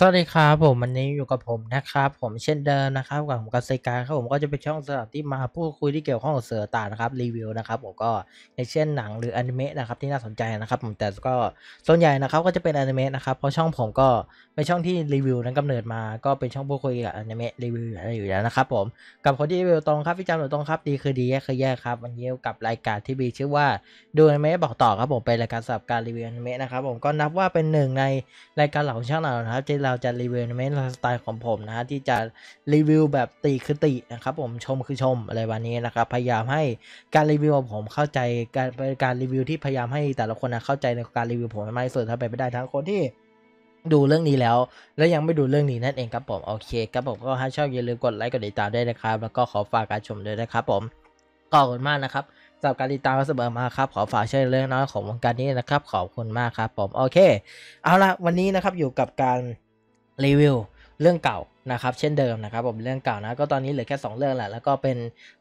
สวัสดีครับผมวันนี้อยู่กับผมนะครับผมเช่นเดิมนะครับกับผมกัสไซการครับผมก็จะเป็นช่องสำหรับที่มาพูดคุยที่เกี่ยวข้องกับเสือตานะครับรีวิวนะครับผมก็ในเช่นหนังหรืออนิเมะนะครับที่น่าสนใจนะครับผมแต่ก็ส่วนใหญ่นะครับก็จะเป็นอนิเมะนะครับเพราะช่องผมก็เป็นช่องที่รีวิวนั้นกำเนิดมาก็เป็นช่องพูดคุยกับอนิเมะรีวิวอะไรอยู่แล้วนะครับผมกับคนที่รีวิวตรงครับพี่จำหรือตรงครับ ดีคือดีแย่คือแย่ครับวันนี้กับรายการที่มีชื่อว่าดูอนิเมะบอกต่อครับผมเป็นรายการสำหรับการรีวิวอนิเมะนะครับผมก็นับว่าเป็นหนึ่งในรายการเหล่าช่องเรานะครับเราจะรีวิวในสไตล์ของผมนะฮะที่จะรีวิวแบบติคือตินะครับผมชมคือชมอะไรวันนี้นะครับ พยายามให้การรีวิวของผมเข้าใจการการรีวิว ที่พยายามให้แต่ละคนนะเข้าใจในการรีวิวผมมากที่สุดถ้าไปไม่ได้ทั้งคนที่ ดูเรื่องนี้แล้ว และยังไม่ดูเรื่องนี้นั่นเองครับผมโอเคครับผมก็ถ้าชอบอย่าลืมกดไลค์กดติดตามด้วยนะครับ แล้วก็ขอฝากการชมด้วยนะครับ ผมขอบคุณมากนะครับสำหรับการติดตามเสมอมาครับ ขอฝากช่วยเรื่องน้อยของวงการนี้นะครับ ขอบคุณมากครับผมโอเคเอาละวันนี้นะครับอยู่กับการรีวิวเรื่องเก่านะครับเช่นเดิมนะครับผมเรื่องเก่านะก็ตอนนี้เหลือแค่ 2 เรื่องแหละ แล้วก็เป็น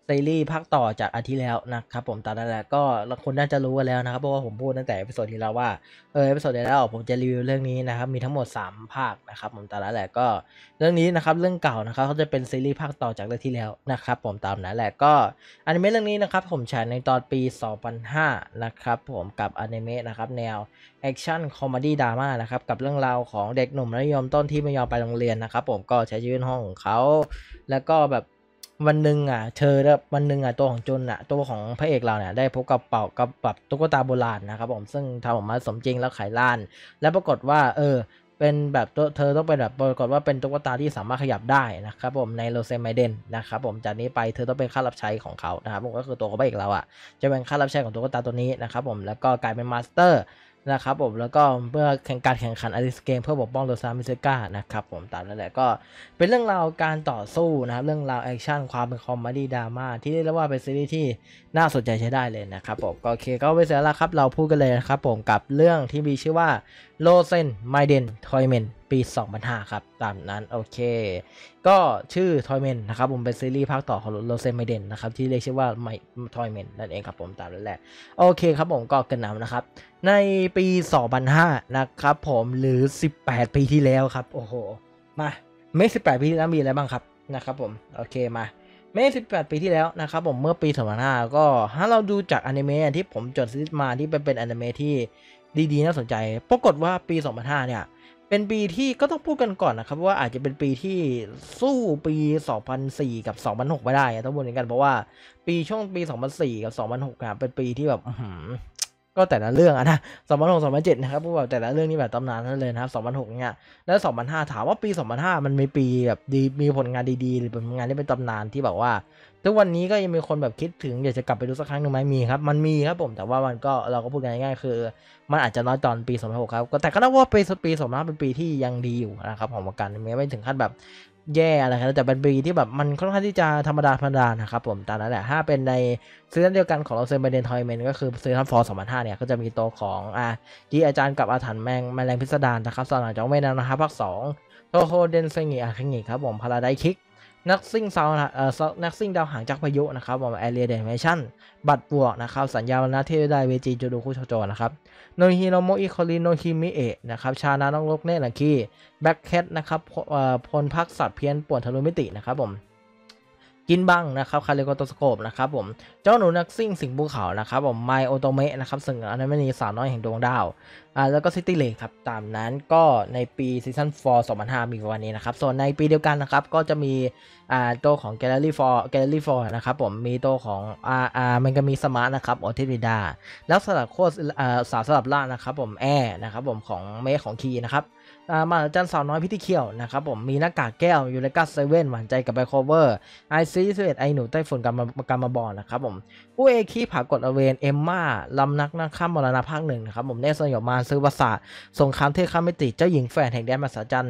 ซีรีส์ภาคต่อจากอาทิตย์แล้วนะครับผมตอนนั้นแหละก็คนน่าจะรู้กันแล้วนะครับเพราะว่าผมพูดตั้งแต่เอพิโซดที่แล้วว่าเออเอพิโซดที่แล้ว ผมจะรีวิวเรื่องนี้นะครับมีทั้งหมด 3ภาคนะครับผมตอนนั้นแหละก็เรื่องนี้นะครับเรื่องเก่านะครับเขาจะเป็นซีรีส์ภาคต่อจากเรื่องที่แล้วนะครับผมตามนั้นแหละก็อนิเมะเรื่องนี้นะครับผมฉายในตอนปี2005นะครับผมกับอนิเมะนะครับแนวแอคชั่นคอมเมดี้ดราม่านะครับกับเรื่องราวของเด็กหนุ่มนิยมต้นที่ไม่ยอมไปโรงเรียนนะครับ ผมก็ใช้้ชีวิตห้องของเขา แล้วก็แบบวันหนึ่งอ่ะ เธอแล้ววันหนึ่งอ่ะตัวของจนอ่ะตัวของพระเอกเราเนี่ยได้พบกับเป่ากับแบบตุ๊กตาโบราณนะครับผมซึ่งทำออกมาสมจริงแล้วขายล้านแล้วปรากฏว่าเออเป็นแบบเธอต้องเป็นแบบปรากฏว่าเป็นตุ๊กตาที่สามารถขยับได้นะครับผมในโรเซมไมเดนนะครับผมจากนี้ไปเธอต้องเป็นค่ารับใช้ของเขานะครับผมก็คือตัวของพระเอกเราอ่ะจะเป็นค่ารับใช้ของตุ๊กตาตัวนี้นะครับผมแล้วก็กลายเป็นมาสเตอร์นะครับผมแล้วก็เพื่อแข่งการแข่งขันอลิสเกม เพื่อปกป้องโดซามิเซกานะครับผมตามนั้นแหละก็เป็นเรื่องราวการต่อสู้นะครับ เรื่องราวแอคชั่นความเป็นคอมเมดี้ดราม่าที่เรียกว่าเป็นซีรีส์ที่น่าสนใจใช้ได้เลยนะครับผมก็โอเคก็ไปเสียแล้วครับเราพูดกันเลยนะครับผมกับเรื่องที่มีชื่อว่าโลเซนไมเดนทอยเมนปี2005ครับ ตามนั้น โอเค ก็ชื่อทอยเมนนะครับผมเป็นซีรีส์ภาคต่อของโลเซนไมเดนนะครับที่เรียกชื่อว่าไมทอยเมนนั่นเองครับ ผมตามนั้นแหละ โอเคครับผมก็กันนำนะครับในปี2005นะครับผมหรือ 18 ปีที่แล้วครับ โอ้โหมาเมสิบแปดปีที่แล้ว มีอะไรบ้างครับ นะครับผม โอเคมาเมสิบแปดปีที่แล้วนะครับผมเมื่อปีสองพันห้าก็ถ้าเราดูจากอนิเมะที่ผมจดซื้อมาที่เป็นเป็นอนิเมะที่ดี ๆน่าสนใจปรากฏว่าปี 2005 เนี่ย เป็นปีที่ก็ต้องพูดกันก่อนนะครับว่าอาจจะเป็นปีที่สู้ปี 2004 กับ 2006ไม่ได้ต้องพูดกัน เพราะว่า ปีช่วงปี 2004 กับ 2006เป็นปีที่แบบก็ แต่ละเรื่องนะสองพันหกสองพันเจ็ดนะครับพวกแบบแต่ละเรื่องนี่แบบตำนานนั่นเลยนะครับสองพันหกเนี่ยแล้วสองพันห้าถามว่าปีสองพันห้ามันมีปีแบบดี มีผลงานดีๆ หรือผลงานที่เป็นตำนานที่แบบว่าทุกวันนี้ก็ยังมีคนแบบคิดถึง อยากจะกลับไปดูสักครั้งหนึ่งไหมมีครับ มันมีครับผม แต่ว่ามันก็เราก็พูดง่าย ๆ คือ มันอาจจะน้อยตอนปีสองพันหกครับแต่ก็นับว่าปีปีสองพันห้าเป็นปีที่ยังดีอยู่นะครับของวงการไม่ถึงขั้นแบบแย่อะไรครับแต่เป็นปีที่แบบ มันค่อนข้างที่จะธรรมดา ธรรมดานะครับผมตามนั้นแหละถ้าเป็นในซีซั่นเดียวกันของเราเซนเบเดนทอยเมนก็คือซีซั่นฟอร์สองพันห้าเนี่ยก็จะมีตัวของอ่ะที่อาจารย์กับอาถรรพ์แมงแมลงพิสดารนะครับสำนหลังจางเมนนะครับภาคสองโตโฮเดนเซงิอาคงิครับ ผมพาราไดคิกนักซิ่งซาวเอ่อนักซิ่งดาวหางจักพายุนะครับผมแอเรียเดนเมชั่นบัตรบวกนะครับสัญญาณนาเทได้เวจีจูดูคุโชโจนะครับโนฮิโนโมอิคอริโนฮิมิเอะนะครับ ชานาน้องลกเนหลังคีแบ็คแคทนะครับพลพักสัตว์เพี้ยนปวดทะลุมิตินะครับ ผมกินบังนะครับ คาเลโกโตสโคปนะครับผมเจ้าหนูนักซิ่งสิงภูเขานะครับผมไมโอโตเมะนะครับสึ่งอนันมนีสาวน้อยแห่งดวงดาวอ่าแล้วก็ซิตี้เลกครับ ตามนั้นก็ในปีซีซั่น4 2005มีวันนี้นะครับ ส่วนในปีเดียวกันนะครับ ก็จะมีอ่าตัวของแก g ร์แกลเ4อรี่ e r ร4นะครับผม มีตัวของอ่าอ่ามันก็มีสมาร์ทนะครับโอทิิดา แล้วสลับโคชอ่าสาวสลับล่านะครับผมแอร์นะครับผมของเมฆของคีนะครับมาอาจารย์สาวน้อยพิธีเขียวนะครับผมมีหน้ากากแก้วยูเลกัสเซเว่นหวานใจกับไบโคเวอร์ไอซีสเวตดไอหนู ใต้ฝุ่นกรรมกรรมบอลนะครับผม ผู้เอคีผากดอเวน เอมมาลำนักนักข้ามมรณะภาคหนึ่งนะครับผมเนสยอมาซื้อประสาทสงครามเทพข้ามมิติ เจ้าหญิงแฟนแห่งแดนมาสจัน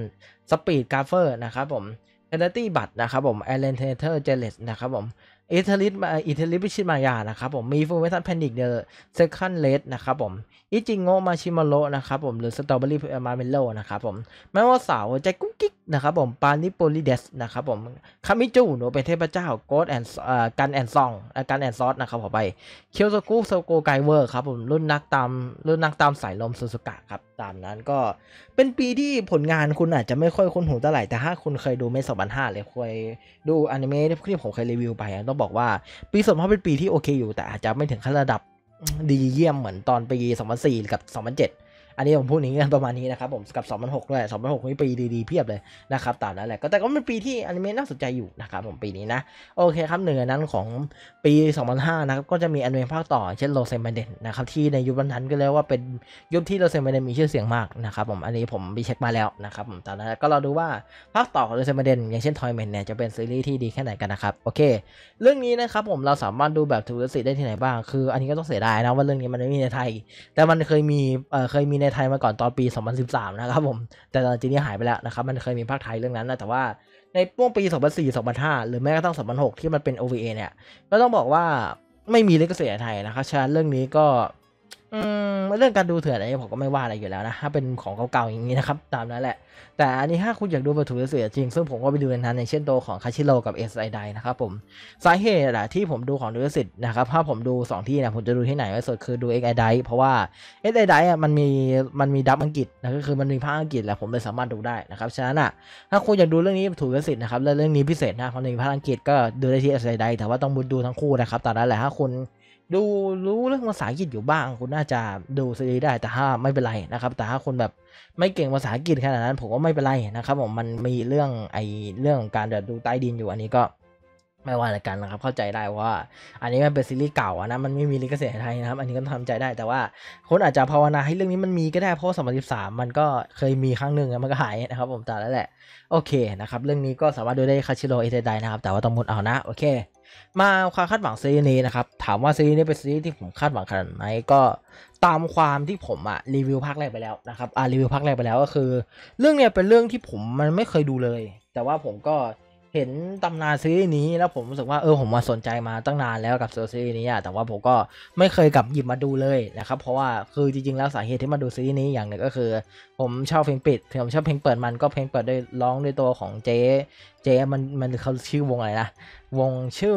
สปีดกาเฟอร์นะครับผมเทนตี้บัตนะครับผมแอเลนเทเทอร์เจเลสนะครับผมอิตาลิสอิตาลิสพิชิตมายานะครับผม มีฟูเมทันแพนิกเดอะเซคันเลดนะครับผมอิจิงโงมาชิมาโลนะครับผม หรือสตรอเบอรี่มาเมลโลนะครับผมแม้ว่าสาว ใจกุ๊กกิ๊กนะครับผมปานิโปลิเดสนะครับผมคามิจูหนเป็นเทพเจ้าโกดแอนกันแอนซองกันแอนซอสนะครับผมไปเคียวโซกุโซโกไกเวอร์ครับผมรุ่นนักตามรุ่นนักตามสายลมซุซุกะครับตามนั้นก็เป็นปีที่ผลงานคุณอาจจะไม่ค่อยคุ้นหูเท่าไหร่ แต่ถ้าคุณเคยดูเมสอบันห้าเลยเคยดูอนิเมะที่ผมเคยรีวิวไป ต้องบอกว่าปีสองพันเป็นปีที่โอเคอยู่แต่อาจจะไม่ถึงขั้นระดับดีเยี่ยมเหมือนตอนปี 2004กับ2007อันนี้ผมพูดองนี้กันประมาณนี้นะครับ ผมกับ 2006 ด้วย 2006นี้ปีดีๆเพียบเลยนะครับตามนั้นแหละ ก็แต่ก็เป็นปีที่อนิเมะน่าสนใจอยู่นะครับผมปีนี้นะ โอเคครับหนึ่งนั้นของปี 2005 นะครับ ก็จะมีอนิเมะภาคต่อเช่นโรเซมบันเดนนะครับที่ในยุคนั้นก็เรียกว่าเป็นยุคที่โรเซมบันเดนมีชื่อเสียงมากนะครับผมอันนี้ผมไปเช็คมาแล้วนะครับผมตามนั้นก็เราดูว่าภาคต่อของโรเซมบันเดนอย่างเช่นทอยเมนเนี่ยจะเป็นซีรีส์ที่ดีแค่ไหนกันนะครับโอเค เรื่องนี้นะครับผมเราสามารถดูแบบทูริสิได้ที่ไหนบ้างคืออันนี้ก็ต้องเสียดายนะว่าเรื่องนี้มันไม่มีในไทย แต่มันเคยมีเอ่อเคยมีในในไทยมาก่อนตอนปี 2013 นะครับผม แต่ตอนจีนี้หายไปแล้วนะครับ มันเคยมีภาคไทยเรื่องนั้นนะ แต่ว่าในพ่วงปี 2004 2005 หรือแม้กระทั่ง 2006 ที่มันเป็น OVA เนี่ย ก็ต้องบอกว่าไม่มีลิขสิทธิ์ไทยนะครับฉะนั้นเรื่องนี้ก็อืม เรื่องการดูเถื่อนอะไรผมก็ไม่ว่าอะไรอยู่แล้วนะ ถ้าเป็นของเก่าๆ อย่างนี้นะครับ ตามนั้นแหละ แต่อันนี้ถ้าคุณอยากดูประตูเสือจริงซึ่งผมก็ไปดูในนั้นเช่นตัวของคาชิโร่กับเอสไอไดนะครับผมสาเหตุแหละที่ผมดูของดูสิทธ์นะครับ ถ้าผมดู 2 ที่นะผมจะดูที่ไหนไว้สุดคือดูเอสไอไดเพราะว่าเอสไอไดอะมันมีมันมีดับอังกฤษนะก็คือมันมีภาคอังกฤษแหละผมเลยสามารถดูได้นะครับฉะนั้นอ่ะถ้าคุณอยากดูเรื่องนี้ถูกสิอนะครับและเรื่องนี้พิเศษนะเพราะในภาคอังกฤษก็ดูได้ที่เอสไอไดแต่ว่าต้องดูทั้งคู่นะครับตามนั้นแหละถ้าคุณดูรู้เรื่องภาษาอังกฤษอยู่บ้างคุณน่าจะดูซีรีส์ได้แต่ถ้าไม่เป็นไรนะครับ แต่ถ้าคนแบบไม่เก่งภาษาอังกฤษขนาดนั้นผมก็ไม่เป็นไรนะครับผมมันมีเรื่องไอเรื่องการแบบดูใต้ดินอยู่อันนี้ก็ไม่ว่าอะไรกันนะครับ เข้าใจได้ว่า อันนี้มันเป็นซีรีส์เก่าอะนะมันไม่มีลิขสิทธิ์ไทยนะครับ อันนี้ก็ทำใจได้แต่ว่าคนอาจจะภาวนาให้เรื่องนี้มันมีก็ได้เพราะสมัยสิบสามมันก็เคยมีครั้งหนึ่งมันก็หายนะครับ ผมแต่แล้วแหละ โอเคนะครับเรื่องนี้ก็สามารถดูได้คาชิโรเอเดไดนะครับ แต่ว่าต้องมุดเอานะโอเคมาความคาดหวังซีรีส์นี้นะครับถามว่าซีรีส์นี้เป็นซีรีส์ที่ผมคาดหวังขนาดไหนก็ตามความที่ผมอะรีวิวภาคแรกไปแล้วนะครับอ่ารีวิวภาคแรกไปแล้วก็คือเรื่องเนี้ยเป็นเรื่องที่ผมมันไม่เคยดูเลย แต่ว่าผมก็เห็นตำนานซีรีส์นี้แล้วผมรู้สึกว่าเออผมมาสนใจมาตั้งนานแล้วกับซีรีส์นี้อะแต่ว่าผมก็ไม่เคยกลับหยิบมาดูเลยนะครับเพราะว่าคือจริงๆแล้วสาเหตุที่มาดูซีรีส์นี้อย่างหนึ่งก็คือ ผมชอบเพลงปิดผมชอบเพลงเปิด มันก็เพลงเปิดด้วยร้องด้วยตัวของเจ๊เจมันมันเขาชื่อวงอะไรนะวงชื่อ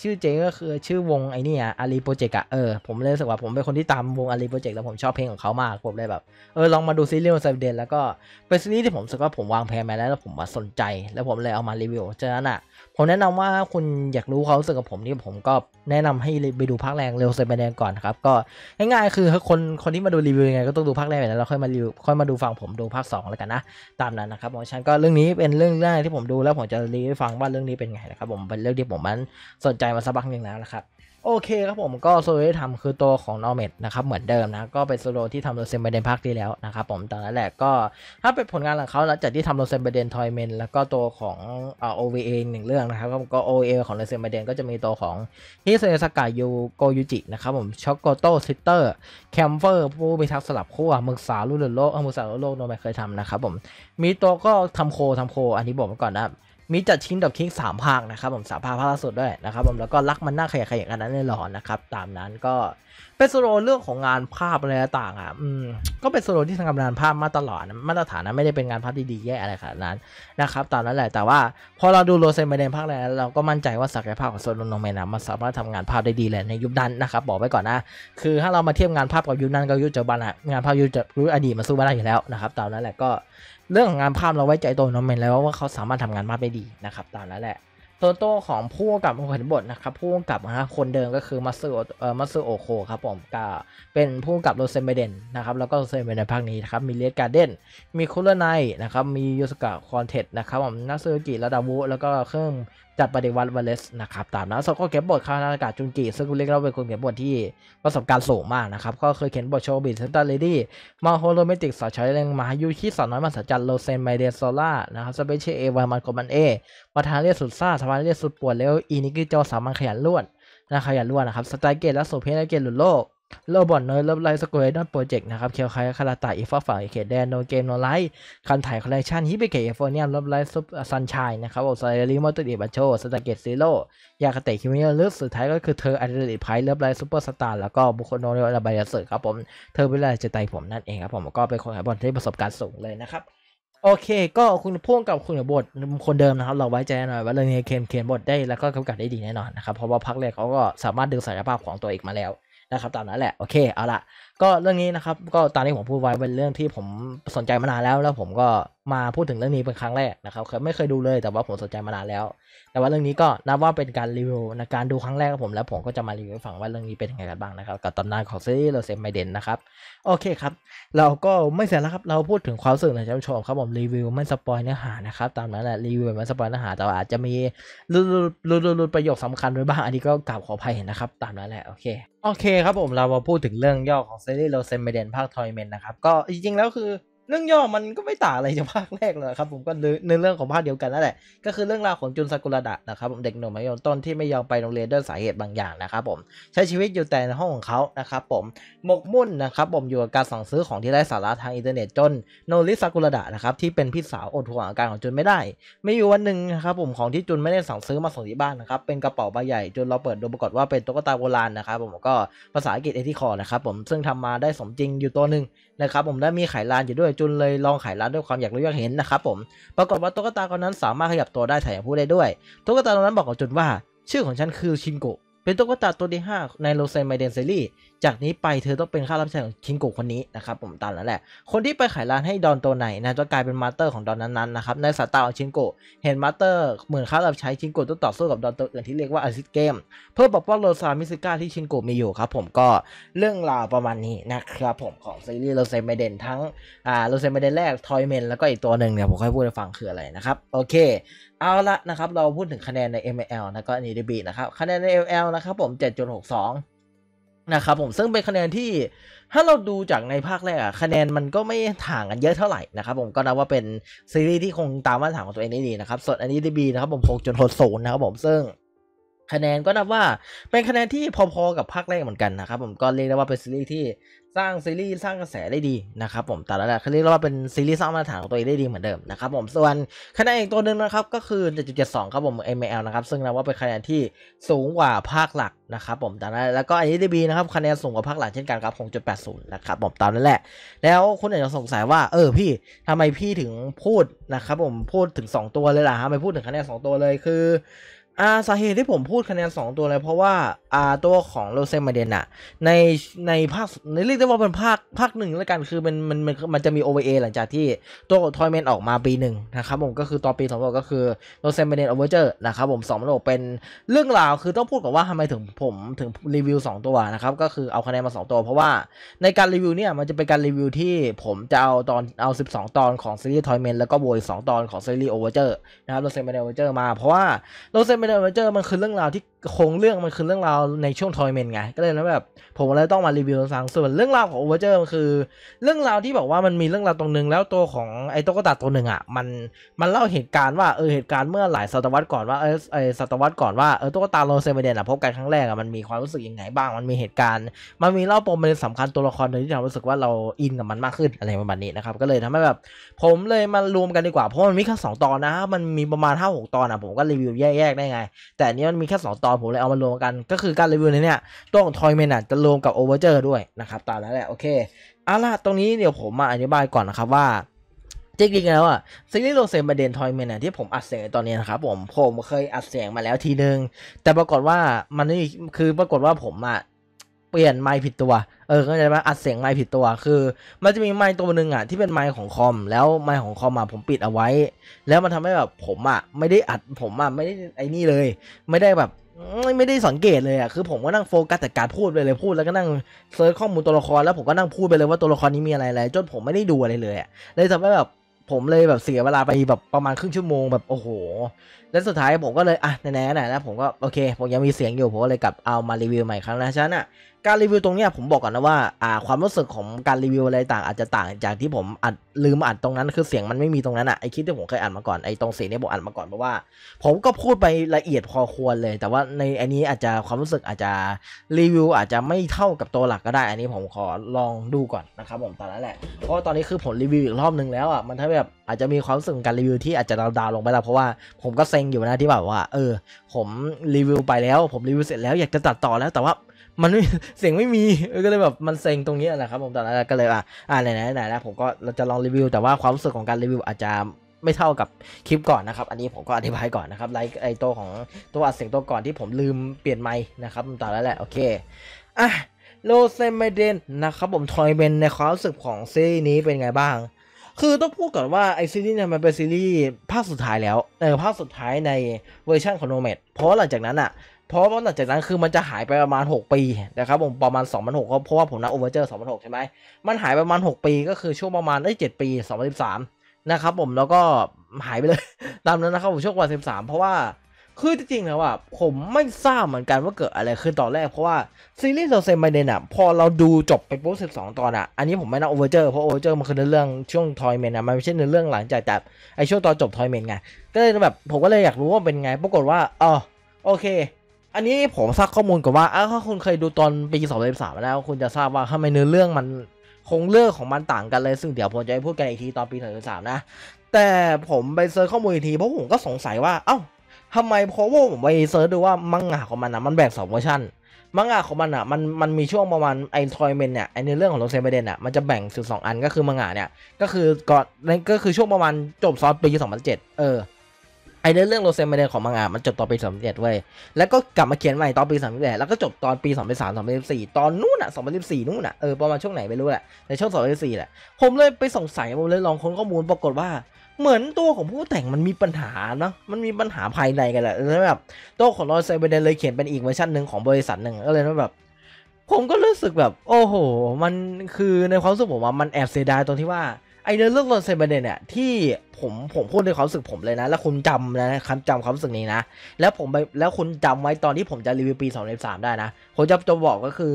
ชื่อเจก็คือชื่อวงไอ้นี่อะอารีโปรเจกต์อะเออผมเลยรู้สึกว่าผมเป็นคนที่ตามวงอารีโปรเจกต์แล้วผมชอบเพลงของเขามากผมเลยแบบเออลองมาดูซีรีส์ของไซเดนแล้วก็เป็นซีรีส์ที่ผมรู้สึกว่าผมวางแผนมาแล้วแล้ว ผมมาสนใจแล้วผมเลยเอามารีวิวฉะนั้นอะผมแนะนำว่าคุณอยากรู้ความรู้สึกกับผมนี่ผมก็แนะนำให้ไปดูภาคแรงเร็วเซนแดงก่อนครับ ก็ง่ายๆคือคนคนที่มาดูรีวิวยังไงก็ต้องดูภาคแรกแล้วเราค่อยมารีวิวค่อยมาดูฟังผมดูภาค2แล้วกันนะ ตามนั้นนะครับผมฉันก็เรื่องนี้เป็นเรื่องแรกที่ผมดูแล้วผมจะรีวิวฟังว่าเรื่องนี้เป็นไงนะครับผมเป็นเรื่องที่ผมมันสนใจมาสักพักหนึ่งแล้วนะครับโอเคครับผมก็โซโลที่ทำคือตัวของนอเมดนะครับเหมือนเดิมนะก็เป็นโซโลที่ทำโรเซนเบเดนพักที่แล้วนะครับผมตอนนั้นแหละก็ถ้าเป็นผลงานของเขาหลังจากที่ทำโรเซนเบเดนทอยเมนแล้วก็ตัวของอ่า o เอหนึ่งเรื่องนะครับก็โอเอของโรเซนเบเดนก็จะมีตัวของฮิเซนสกายูโกยุจินะครับผมช็อกโกโต้ซิสเตอร์แคมเฟอร์ผู้พิทักษ์สลับขั้วมึกสาลุลโลกมึกสาลุลโลกโนไม่เคยทำนะครับผมมีตัวก็ทำโคทำโค อันนี้บอกว้ก่อนนะครับมีจัดชิ้นดอกคิกสามภาคนะครับผมสามภาคภาคล่าสุดด้วยนะครับผมแล้วก็รักมันหน้าขยะขยะกันนั้นแน่นอนนะครับตามนั้นก็เป็นโซโลเรื่องของงานภาพอะไรต่างอ่ะอืมก็เป็นโซโลที่ทำงานภาพมาตลอดมาตรฐานนะไม่ได้เป็นงานภาพดีๆดี แย่อะไรขนาดนั้นนะครับตามนั้นแหละแต่ว่าพอเราดูโรเซนไบเดนภาคแล้ว เราก็มั่นใจว่าศักยภาพของโซโลโนเมนะมันสามารถทำงานภาพได้ดีแหละในยุคนั้นนะครับบอกไว้ก่อนนะคือถ้าเรามาเทียบงานภาพกับยุคนั้นกับยุคปัจจุบันอะงานภาพยุครุคอดีตมาสู้ไม่ได้อยู่แล้วนะครับตามนั้นแหละก็เรื่องของงานภาพเราไว้ใจโตโนเมนแล้วว่าเขาสามารถทำงานมาได้ดีนะครับตามนั้นแหละโตโต้ของผู้กับผู้ขนบทนะครับผู้กับนะคนเดิมก็คือมาซูึเอ่อมาซูึโอโคครับผมก็เป็นผู้กับโรเซนเบเดนนะครับแล้วก็โรเซนเบเดนภาคนี้นะครับมีเลดการ์เดนมีคุรไนนะครับมียูสกะคอนเทนต์นะครับผมนักซูกิระดาวุ แล้วก็เครื่องจัดปฏิวัติวาเลสนะครับตามนั้นสก็เขียนบทคานอากาศจุนกิซึ่งคุณเียกเราเป็นคนเขียนบทที่ประสบการณ์สูงมากนะครับ ก็เคยเขียนบทโชว์บิดเซนต์เลดี้มาโฮโลเมติกสาวใช้แรงมายูชิสาวน้อยมาสัจจันโลเซนไมเดนโซล่า นะครับสเปเชียเอวามันโกมันเอประธานเรียกสุดซ่าสมานเรียกสุดปวดแล้วอีนิกิโจสามัญขยันล้วนนะขยันล้วนนะครับสไตล์เกตและโสเพนและเกตหลุดโลกโรบอทเนิร์ดลบไลท์สกอร์ดอนโปรเจกต์นะครับเคียวคคาราตาอีฟอาฝ่ายเขตแดนโนเกมโนไลท์คันถ่ายคอลเลคชันฮิปเปเกตเอฟอร์เนียมลบไลท์ซุปซันชายนะครับโอซาริมอตติบัชโชสตาเกตซีโร่ยาคาเตะคิมิเนลลิฟสุด ท้าย ก็คือเธออัลเดริไพ์ลิบไลท์ซุปเปอร์สตาร์แล้วก็บุคโนเรลาบายเซอร์ครับผมเธอเวลาจะไตผมนั่นเองครับผมก็เป็นคนขายบอลที่ประสบการณ์สูงเลยนะครับโอเค ก็คุณพ่วงกับคุณบทคนเดิมนะครับเราไว้ใจหน่อยว่าเรื่องนี้เคีนเคีนบทได้แล้วก็กำกับได้ดีแน่นอนนะครับเพราะว่าพักแรกเขาก็สามารถดึงศักยภาพของตัวเอกมาแล้วนะครับ ตามนั้นแหละ โอเค เอาละก็เรื่องนี้นะครับ ก็ตอนที่ผมพูดไว้เป็นเรื่องที่ผมสนใจมานานแล้ว แล้วผมก็มาพูดถึงเรื่องนี้เป็นครั้งแรกนะครับคไม่เคยดูเลย แต่ว่าผมสนใจมานานแล้วแต่ว่าเรื่องนี้ก็นับว่าเป็นการรีวิวนะการดูครั้งแรกของผมแล้วผมก็จะมารีวิวฝั่งว่าเรื่องนี้เป็นยังไงกันบ้างนะครับกับตำนานของซีรีส์โรเซมไมเดนนะครับโอเคครับ เราก็ไม่เสียแล้วครับเราพูดถึงความสุขหนะท่านผู้ชมครับผมรีวิวไม่สปอยเนื้อหานะครับตามนั้นแหละรีวิวไม่สปอยเนื้อหาแต่อาจจะมีรุดรุดุดประโยคสำคัญไว้บ้างอันนี้ก็กล่าวขออภัยนะครับตามนั้นแหละโอเคโอเคครับผมเรามาพูดถึงเรื่องย่อของซีรีส์โรเซมไมเดนภาคทอยเมนนะครับ ก็จริงๆแล้วคือเรื่องย่อมันก็ไม่ต่างอะไรจากภาคแรกเลยครับผมก็เนือเรื่องของภาคเดียวกันนั่นแหละ ก็คือเรื่องราวของจุนซากุระดะนะครับผมเด็กหนุ่มมัธยมต้นที่ไม่ยอมไปโรงเรียนด้วยสาเหตุบางอย่างนะครับ ผมใช้ชีวิตอยู่แต่ในห้องของเขานะครับผมหมกมุ่นนะครับ ผมอยู่กับการสั่งซื้อของที่ไร้สาระทางอินเทอร์เน็ตจนโนริซากุระดะนะครับที่เป็นพี่สาวอดห่วงอาการของจุนไม่ได้ไม่อยู่วันหนึ่งนะครับผมของที่จุนไม่ได้สั่งซื้อมาส่งที่บ้านนะครับเป็นกระเป๋าใบใหญ่จนเราเปิดดูปรากฏว่าเป็นตุ๊กตาโบราณนะครับผมก็ภาษาอังกฤษเอทิคอนะครับผมซึ่งทำมาได้สมจริงอยู่ตัวหนึ่งนะครับผมและมีขายลานอยู่ด้วยจุนเลยลองขายลานด้วยความอยากรู้อยากเห็นนะครับผม ปรากฏว่าตุ๊กตาคนนั้นสามารถขยับตัวได้แถมพูดได้ด้วยตุ๊กตาคนนั้นบอกกับจุนว่า ชื่อของฉันคือชินโกะเป็นตุ๊กตาตัวที่ 5 ในโรเซไมเดนเซรี่ จากนี้ไปเธอต้องเป็นข้ารับใช้ของคิงโกคนนี้นะครับผมตานแล้วแหละ คนที่ไปขายร้านให้ดอนตัวไหนนะจะกลายเป็นมาสเตอร์ของดอนนั้นๆนะครับในสายตาของชิงโกเห็นมาสเตอร์เหมือนข้ารับใช้ชิงโกต้องต่อสู้กับดอนตัวอื่นที่เรียกว่าอาซิสเกม เพื่อปกป้องโรซามิสก้าที่ชิงโกมีอยู่ครับผมก็เรื่องราวประมาณนี้นะครับผมของซีรีส์โรเซไมเดนทั้งอ่าโรเซไมเดนแรกทอยเมนแล้วก็อีกตัวหนึ่งเนี่ยผมค่อยพูดให้ฟังคืออะไรนะครับโอเคเอาละนะครับเราพูดถึงคะแนนใน ML นะก็อันนี้ดบีนะครับคะแนนใน ML นะครับผม7.62นะครับผมซึ่งเป็นคะแนนที่ถ้าเราดูจากในภาคแรกอะคะแนนมันก็ไม่ถ่างกันเยอะเท่าไหร่นะครับผมก็นับว่าเป็นซีรีส์ที่คงตามมาตรฐานของตัวเองได้ดีนะครับส่วนอันนี้ดบีนะครับผม6.60นะครับผมซึ่งคะแนนก็นับว่าเป็นคะแนนที่พอๆกับภาคแรกเหมือนกันนะครับ ผมก็เรียกได้ว่าเป็นซีรีส์ที่สร้างซีรีส์สร้างกระแสได้ดีนะครับผมแต่ละเขาเรียกว่าเป็นซีรีส์สร้างมาตรฐานของตัวเองได้ดีเหมือนเดิมนะครับผมส่วนคะแนนอีกตัวหนึ่งนะครับก็คือ7.72ครับผม ML นะครับซึ่งนับว่าเป็นคะแนนที่สูงกว่าภาคหลักนะครับผมแต่ละแล้วก็อันนี้ดีบีนะครับคะแนนสูงกว่าภาคหลักเช่นกันครับ6.80นะครับผมตามนั้นแหละ แล้วคุณอาจจะสงสัยว่าเออพี่ทำไมพี่ถึงพูดนะครับผมพูดถึง 2 ตัวเลยล่ะทำไมพูดถึงคะแนน2ตัวเลยคืออ่าสาเหตุที่ผมพูดคะแนน 2 ตัวเลยเพราะว่าอ่าตัวของโรเซมาเดนอะในในภาคในเรียกได้ว่าเป็นภาคภาคหนึ่งแล้วกันคือมันมันมันมันจะมี OVA หลังจากที่ตัวทอยเมนออกมาปีหนึ่งนะครับผมก็คือตอนปีสองก็คือโรเซมาเดนโอเวอร์เจอร์นะครับผมสองโลกเป็นเรื่องราวคือต้องพูดก่อนว่าทำไมถึงผมถึงรีวิว 2 ตัวนะครับก็คือเอาคะแนนมา 2 ตัวเพราะว่าในการรีวิวเนี่ยมันจะเป็นการรีวิวที่ผมจะเอาตอนเอา 12 ตอนของซีรีส์ทอยเมนแล้วก็โวยสองตอนของซีรีส์โอเวอร์เจอร์นะครับโรเซมาเดนโอเวอร์เจอร์มาเพราะว่าโรเซมไม่ได้เอเวนเจอร์มันคือเรื่องราวที่คงเรื่องมันคือเรื่องราวในช่วงทอยเมนไงก็เลยนะแบบผมเลยต้องมารีวิวสังส่วนเรื่องราวของโอเวอร์เจอร์มันคือ เรื่องราวที่บอกว่ามันมีเรื่องราวตรงนึงแล้วตัวของไอ้ตุ๊กตาตัวหนึ่งอ่ะมันมันเล่าเหตุการณ์ว่าเออเหตุการณ์เมื่อหลายศตวรรษก่อนว่าเออไอ้ศตวรรษก่อนว่าเออตุ๊กตาโรเซเบเดนอ่ะพบกันครั้งแรกอ่ะมันมีความรู้สึกยังไงบ้างมันมีเหตุการณ์มันมีเล่าปมเป็นสำคัญตัวละครหนย่ที่ทำรู้สึกว่าเราอินกับมันมากขึ้นอะไรประมาณนี้นะครับก็เลยทำให้แบบผมเลยมารวมกันดีกว่าเพราะมันมีแค่สองตอนนะ มันมีประมาณห้าหกตอนอ่ะผมก็รีวิวแยกๆได้ไง แต่อันนี้มันมีแค่สองตอนผมเลยเอามารวมกันก็คือการรีวิวในเนี้ยตัวของทอยเมน่ะจะรวมกับโอเวอร์เจอร์ด้วยนะครับตามนั้นแหละโอเคเอาล่ะ ตรงนี้เดี๋ยวผมมาอธิบายก่อนนะครับว่าจริงๆแล้วอ่ะซีรีส์โรเซนประเด็นทอยเมน่ะที่ผมอัดเสียงตอนนี้นะครับผมผมเคยอัดเสียงมาแล้วทีนึง แต่ปรากฏว่ามันนี่คือปรากฏว่าผมอ่ะเปลี่ยนไมค์ผิดตัว เออเข้าใจไหมอัดเสียงไมค์ผิดตัวคือ มันจะมีไมค์ตัวหนึ่งอ่ะที่เป็นไมค์ของคอมแล้วไมค์ของคอมอ่ะผมปิดเอาไว้ แล้วมันทำให้แบบผมอ่ะไม่ได้อัดผมอ่ะไม่ได้ไอ้นี่เลย ไม่ได้แบบไม่ได้สังเกตเลยอ่ะ คือผมก็นั่งโฟกัสแต่การพูดไปเลย พูดแล้วก็นั่งเซิร์ชข้อมูลตัวละคร แล้วผมก็นั่งพูดไปเลยว่าตัวละครนี้มีอะไรอะไร จนผมไม่ได้ดูอะไรเลยอ่ะเลยทำให้แบบผมเลยแบบเสียเวลาไปแบบประมาณครึ่งชั่วโมงแบบโอ้โหแล้วสุดท้ายผมก็เลยอ่ะแน่ๆนะนะผมก็โอเคผมยังมีเสียงอยู่ผมก็เลยกลับเอามารีวิวใหม่ครั้งนะฉะนั้นอ่ะการรีวิวตรงเนี้ยผมบอกก่อนนะว่าอ่าความรู้สึกของการรีวิวอะไรต่างอาจจะต่างจากที่ผมอัดลืมอัดตรงนั้นคือเสียงมันไม่มีตรงนั้นอ่ะไอคิดที่ผมเคยอัดมาก่อนไอตรงเสียงเนี้ยผมอัดมาก่อนเพราะว่า ผมก็พูดไปละเอียดพอควรเลย แต่ว่าในอันนี้อาจจะความรู้สึกอาจจะรีวิวอาจจะไม่เท่ากับตัวหลักก็ได้ อันนี้ผมขอลองดูก่อนนะครับผมตอนนั้นแหละเพราะตอนนี้คือผมรีวิวอีกรอบนึงแล้วอ่ะมันถ้าแบบอาจจะมีความรู้สึกการรีวิวที่อาจจะดาวๆลงไปแล้วเพราะว่าผมก็เซซ็งอยู่นะที่แบบว่าเออผมรีวิวไปแล้วผมรีวิวเสร็จแล้วอยากจะตัดต่อแล้วแต่ว่ามันมเสียงไม่มีก็เลยแบบมันเซ็งตรงนี้นะครับผมตอนนั้นก็เลยอ่ะอ่าไหนไหนไหนนะผมก็เราจะลองรีวิว แต่ว่าความรู้สึกของการรีวิวอาจจะไม่เท่ากับคลิปก่อนนะครับ อันนี้ผมก็อธิบายก่อนนะครับไลค์ไอตัวของตัวอัดเสียงตัวก่อนที่ผมลืมเปลี่ยนไมค์นะครับตอนนั้นแหละโอเคอ่ะโลเซมเดนนะครับผมทอยเบนในความรู้สึกของซีนี้เป็นไงบ้างคือต้องพูดก่อนว่าไอซีรีส์เนี่ยมันเป็นซีรีส์ภาคสุดท้ายแล้วเออภาคสุดท้ายในเวอร์ชันของโนเมดเพราะหลังจากนั้นอะเพราะว่าหลังจากนั้นคือมันจะหายไปประมาณ 6 ปีนะครับผมประมาณ2006ก็เพราะว่าผมนับโอเวอร์เจอร์2006ใช่ไหมมันหายประมาณ 6 ปี ก็คือช่วงประมาณได้7ปี2013นะครับผมแล้วก็หายไปเลยตามนั้นนะครับผมช่วงวัน13เพราะว่าคือจริงๆแล้วอ่ะผมไม่ทราบเหมือนกันว่าเกิดอะไรขึ้นตอนแรกเพราะว่า ซีรีส์ราเซนไบเดนอ่ะพอเราดูจบไปปุ๊บสิบสองตอนอ่ะอันนี้ผมไม่นับโอเวอร์เจอร์เพราะโอเวอร์เจอร์มันคือเรื่องช่วงทอยเมนอ่ะมันไม่ใช่เรื่องหลังจากแต่ไอช่วงตอนจบทอยเมนไง ก็เลยแบบ ผมก็เลยอยากรู้ว่าเป็นไงปรากฏว่าอ๋อโอเค อันนี้ผมซักข้อมูลก่อนว่าถ้าคุณเคยดูตอนปีสองพันสามแล้ว คุณจะทราบว่าทำไมเนื้อเรื่องมันคงเลือกของมันต่างกันเลยซึ่งเดี๋ยวผมจะพูดกันอีกทีตอนปีสองพันสามนะแต่ผมไปเซิร์ชข้อมูลอีกทีเพราะผมก็สงสัยว่าเอ้าทำไมเพราะว่าผมไปเซิร์ชดูว่ามังงะของมันอ่ะมันแบ่งสองเวอร์ชันมังงะของมันอ่ะมันมันมีช่วงประมาณไอ้ทอยเมนเนี่ยไอ้ในเรื่องของโรเซนเบเดนอ่ะมันจะแบ่งสิบสองอันก็คือมังงะเนี่ยก็คือก่อนนก็คือช่วงประมาณจบซ้อนปีสองพันเจ็ดเออ ไอ้เรื่องโรเซนเบเดนของมังงะมันจบตอนปีสองพันเจ็ดเว้ยแล้วก็กลับมาเขียนใหม่ตอนปีสองพันแปดแล้วก็จบตอนปีสองพันสามสองพันสี่ตอนนู้นอ่ะสองพันสิบสี่นู้นอ่ะเออประมาณช่วงไหนไม่รู้แหละในช่วงสองพันสี่แหละผมเลยไปสงสัยผมเลยลองค้นข้อมูลปรากฏว่าเหมือนตัวของผู้แต่งมันมีปัญหาเนาะ มันมีปัญหาภายในกันแหละ แล้วแบบตัวของรอนไซเบเดนเลยเขียนเป็นอีกเวอร์ชันหนึ่งของบริษัทหนึ่งก็เลยแบบ ผมก็รู้สึกแบบโอ้โห มันคือในความรู้สึกผมว่ามันแอบเสียดายตรงที่ว่าไอเรื่องเรื่องรอนไซเบเดนเนี่ยที่ผมผมพูดในความรู้สึกผมเลยนะ แล้วคุณจำนะคำจำความรู้สึกนี้นะแล้วผมไปแล้วคุณจำไว้ตอนที่ผมจะรีวิวปี2013ได้นะผมจะจะบอกก็คือ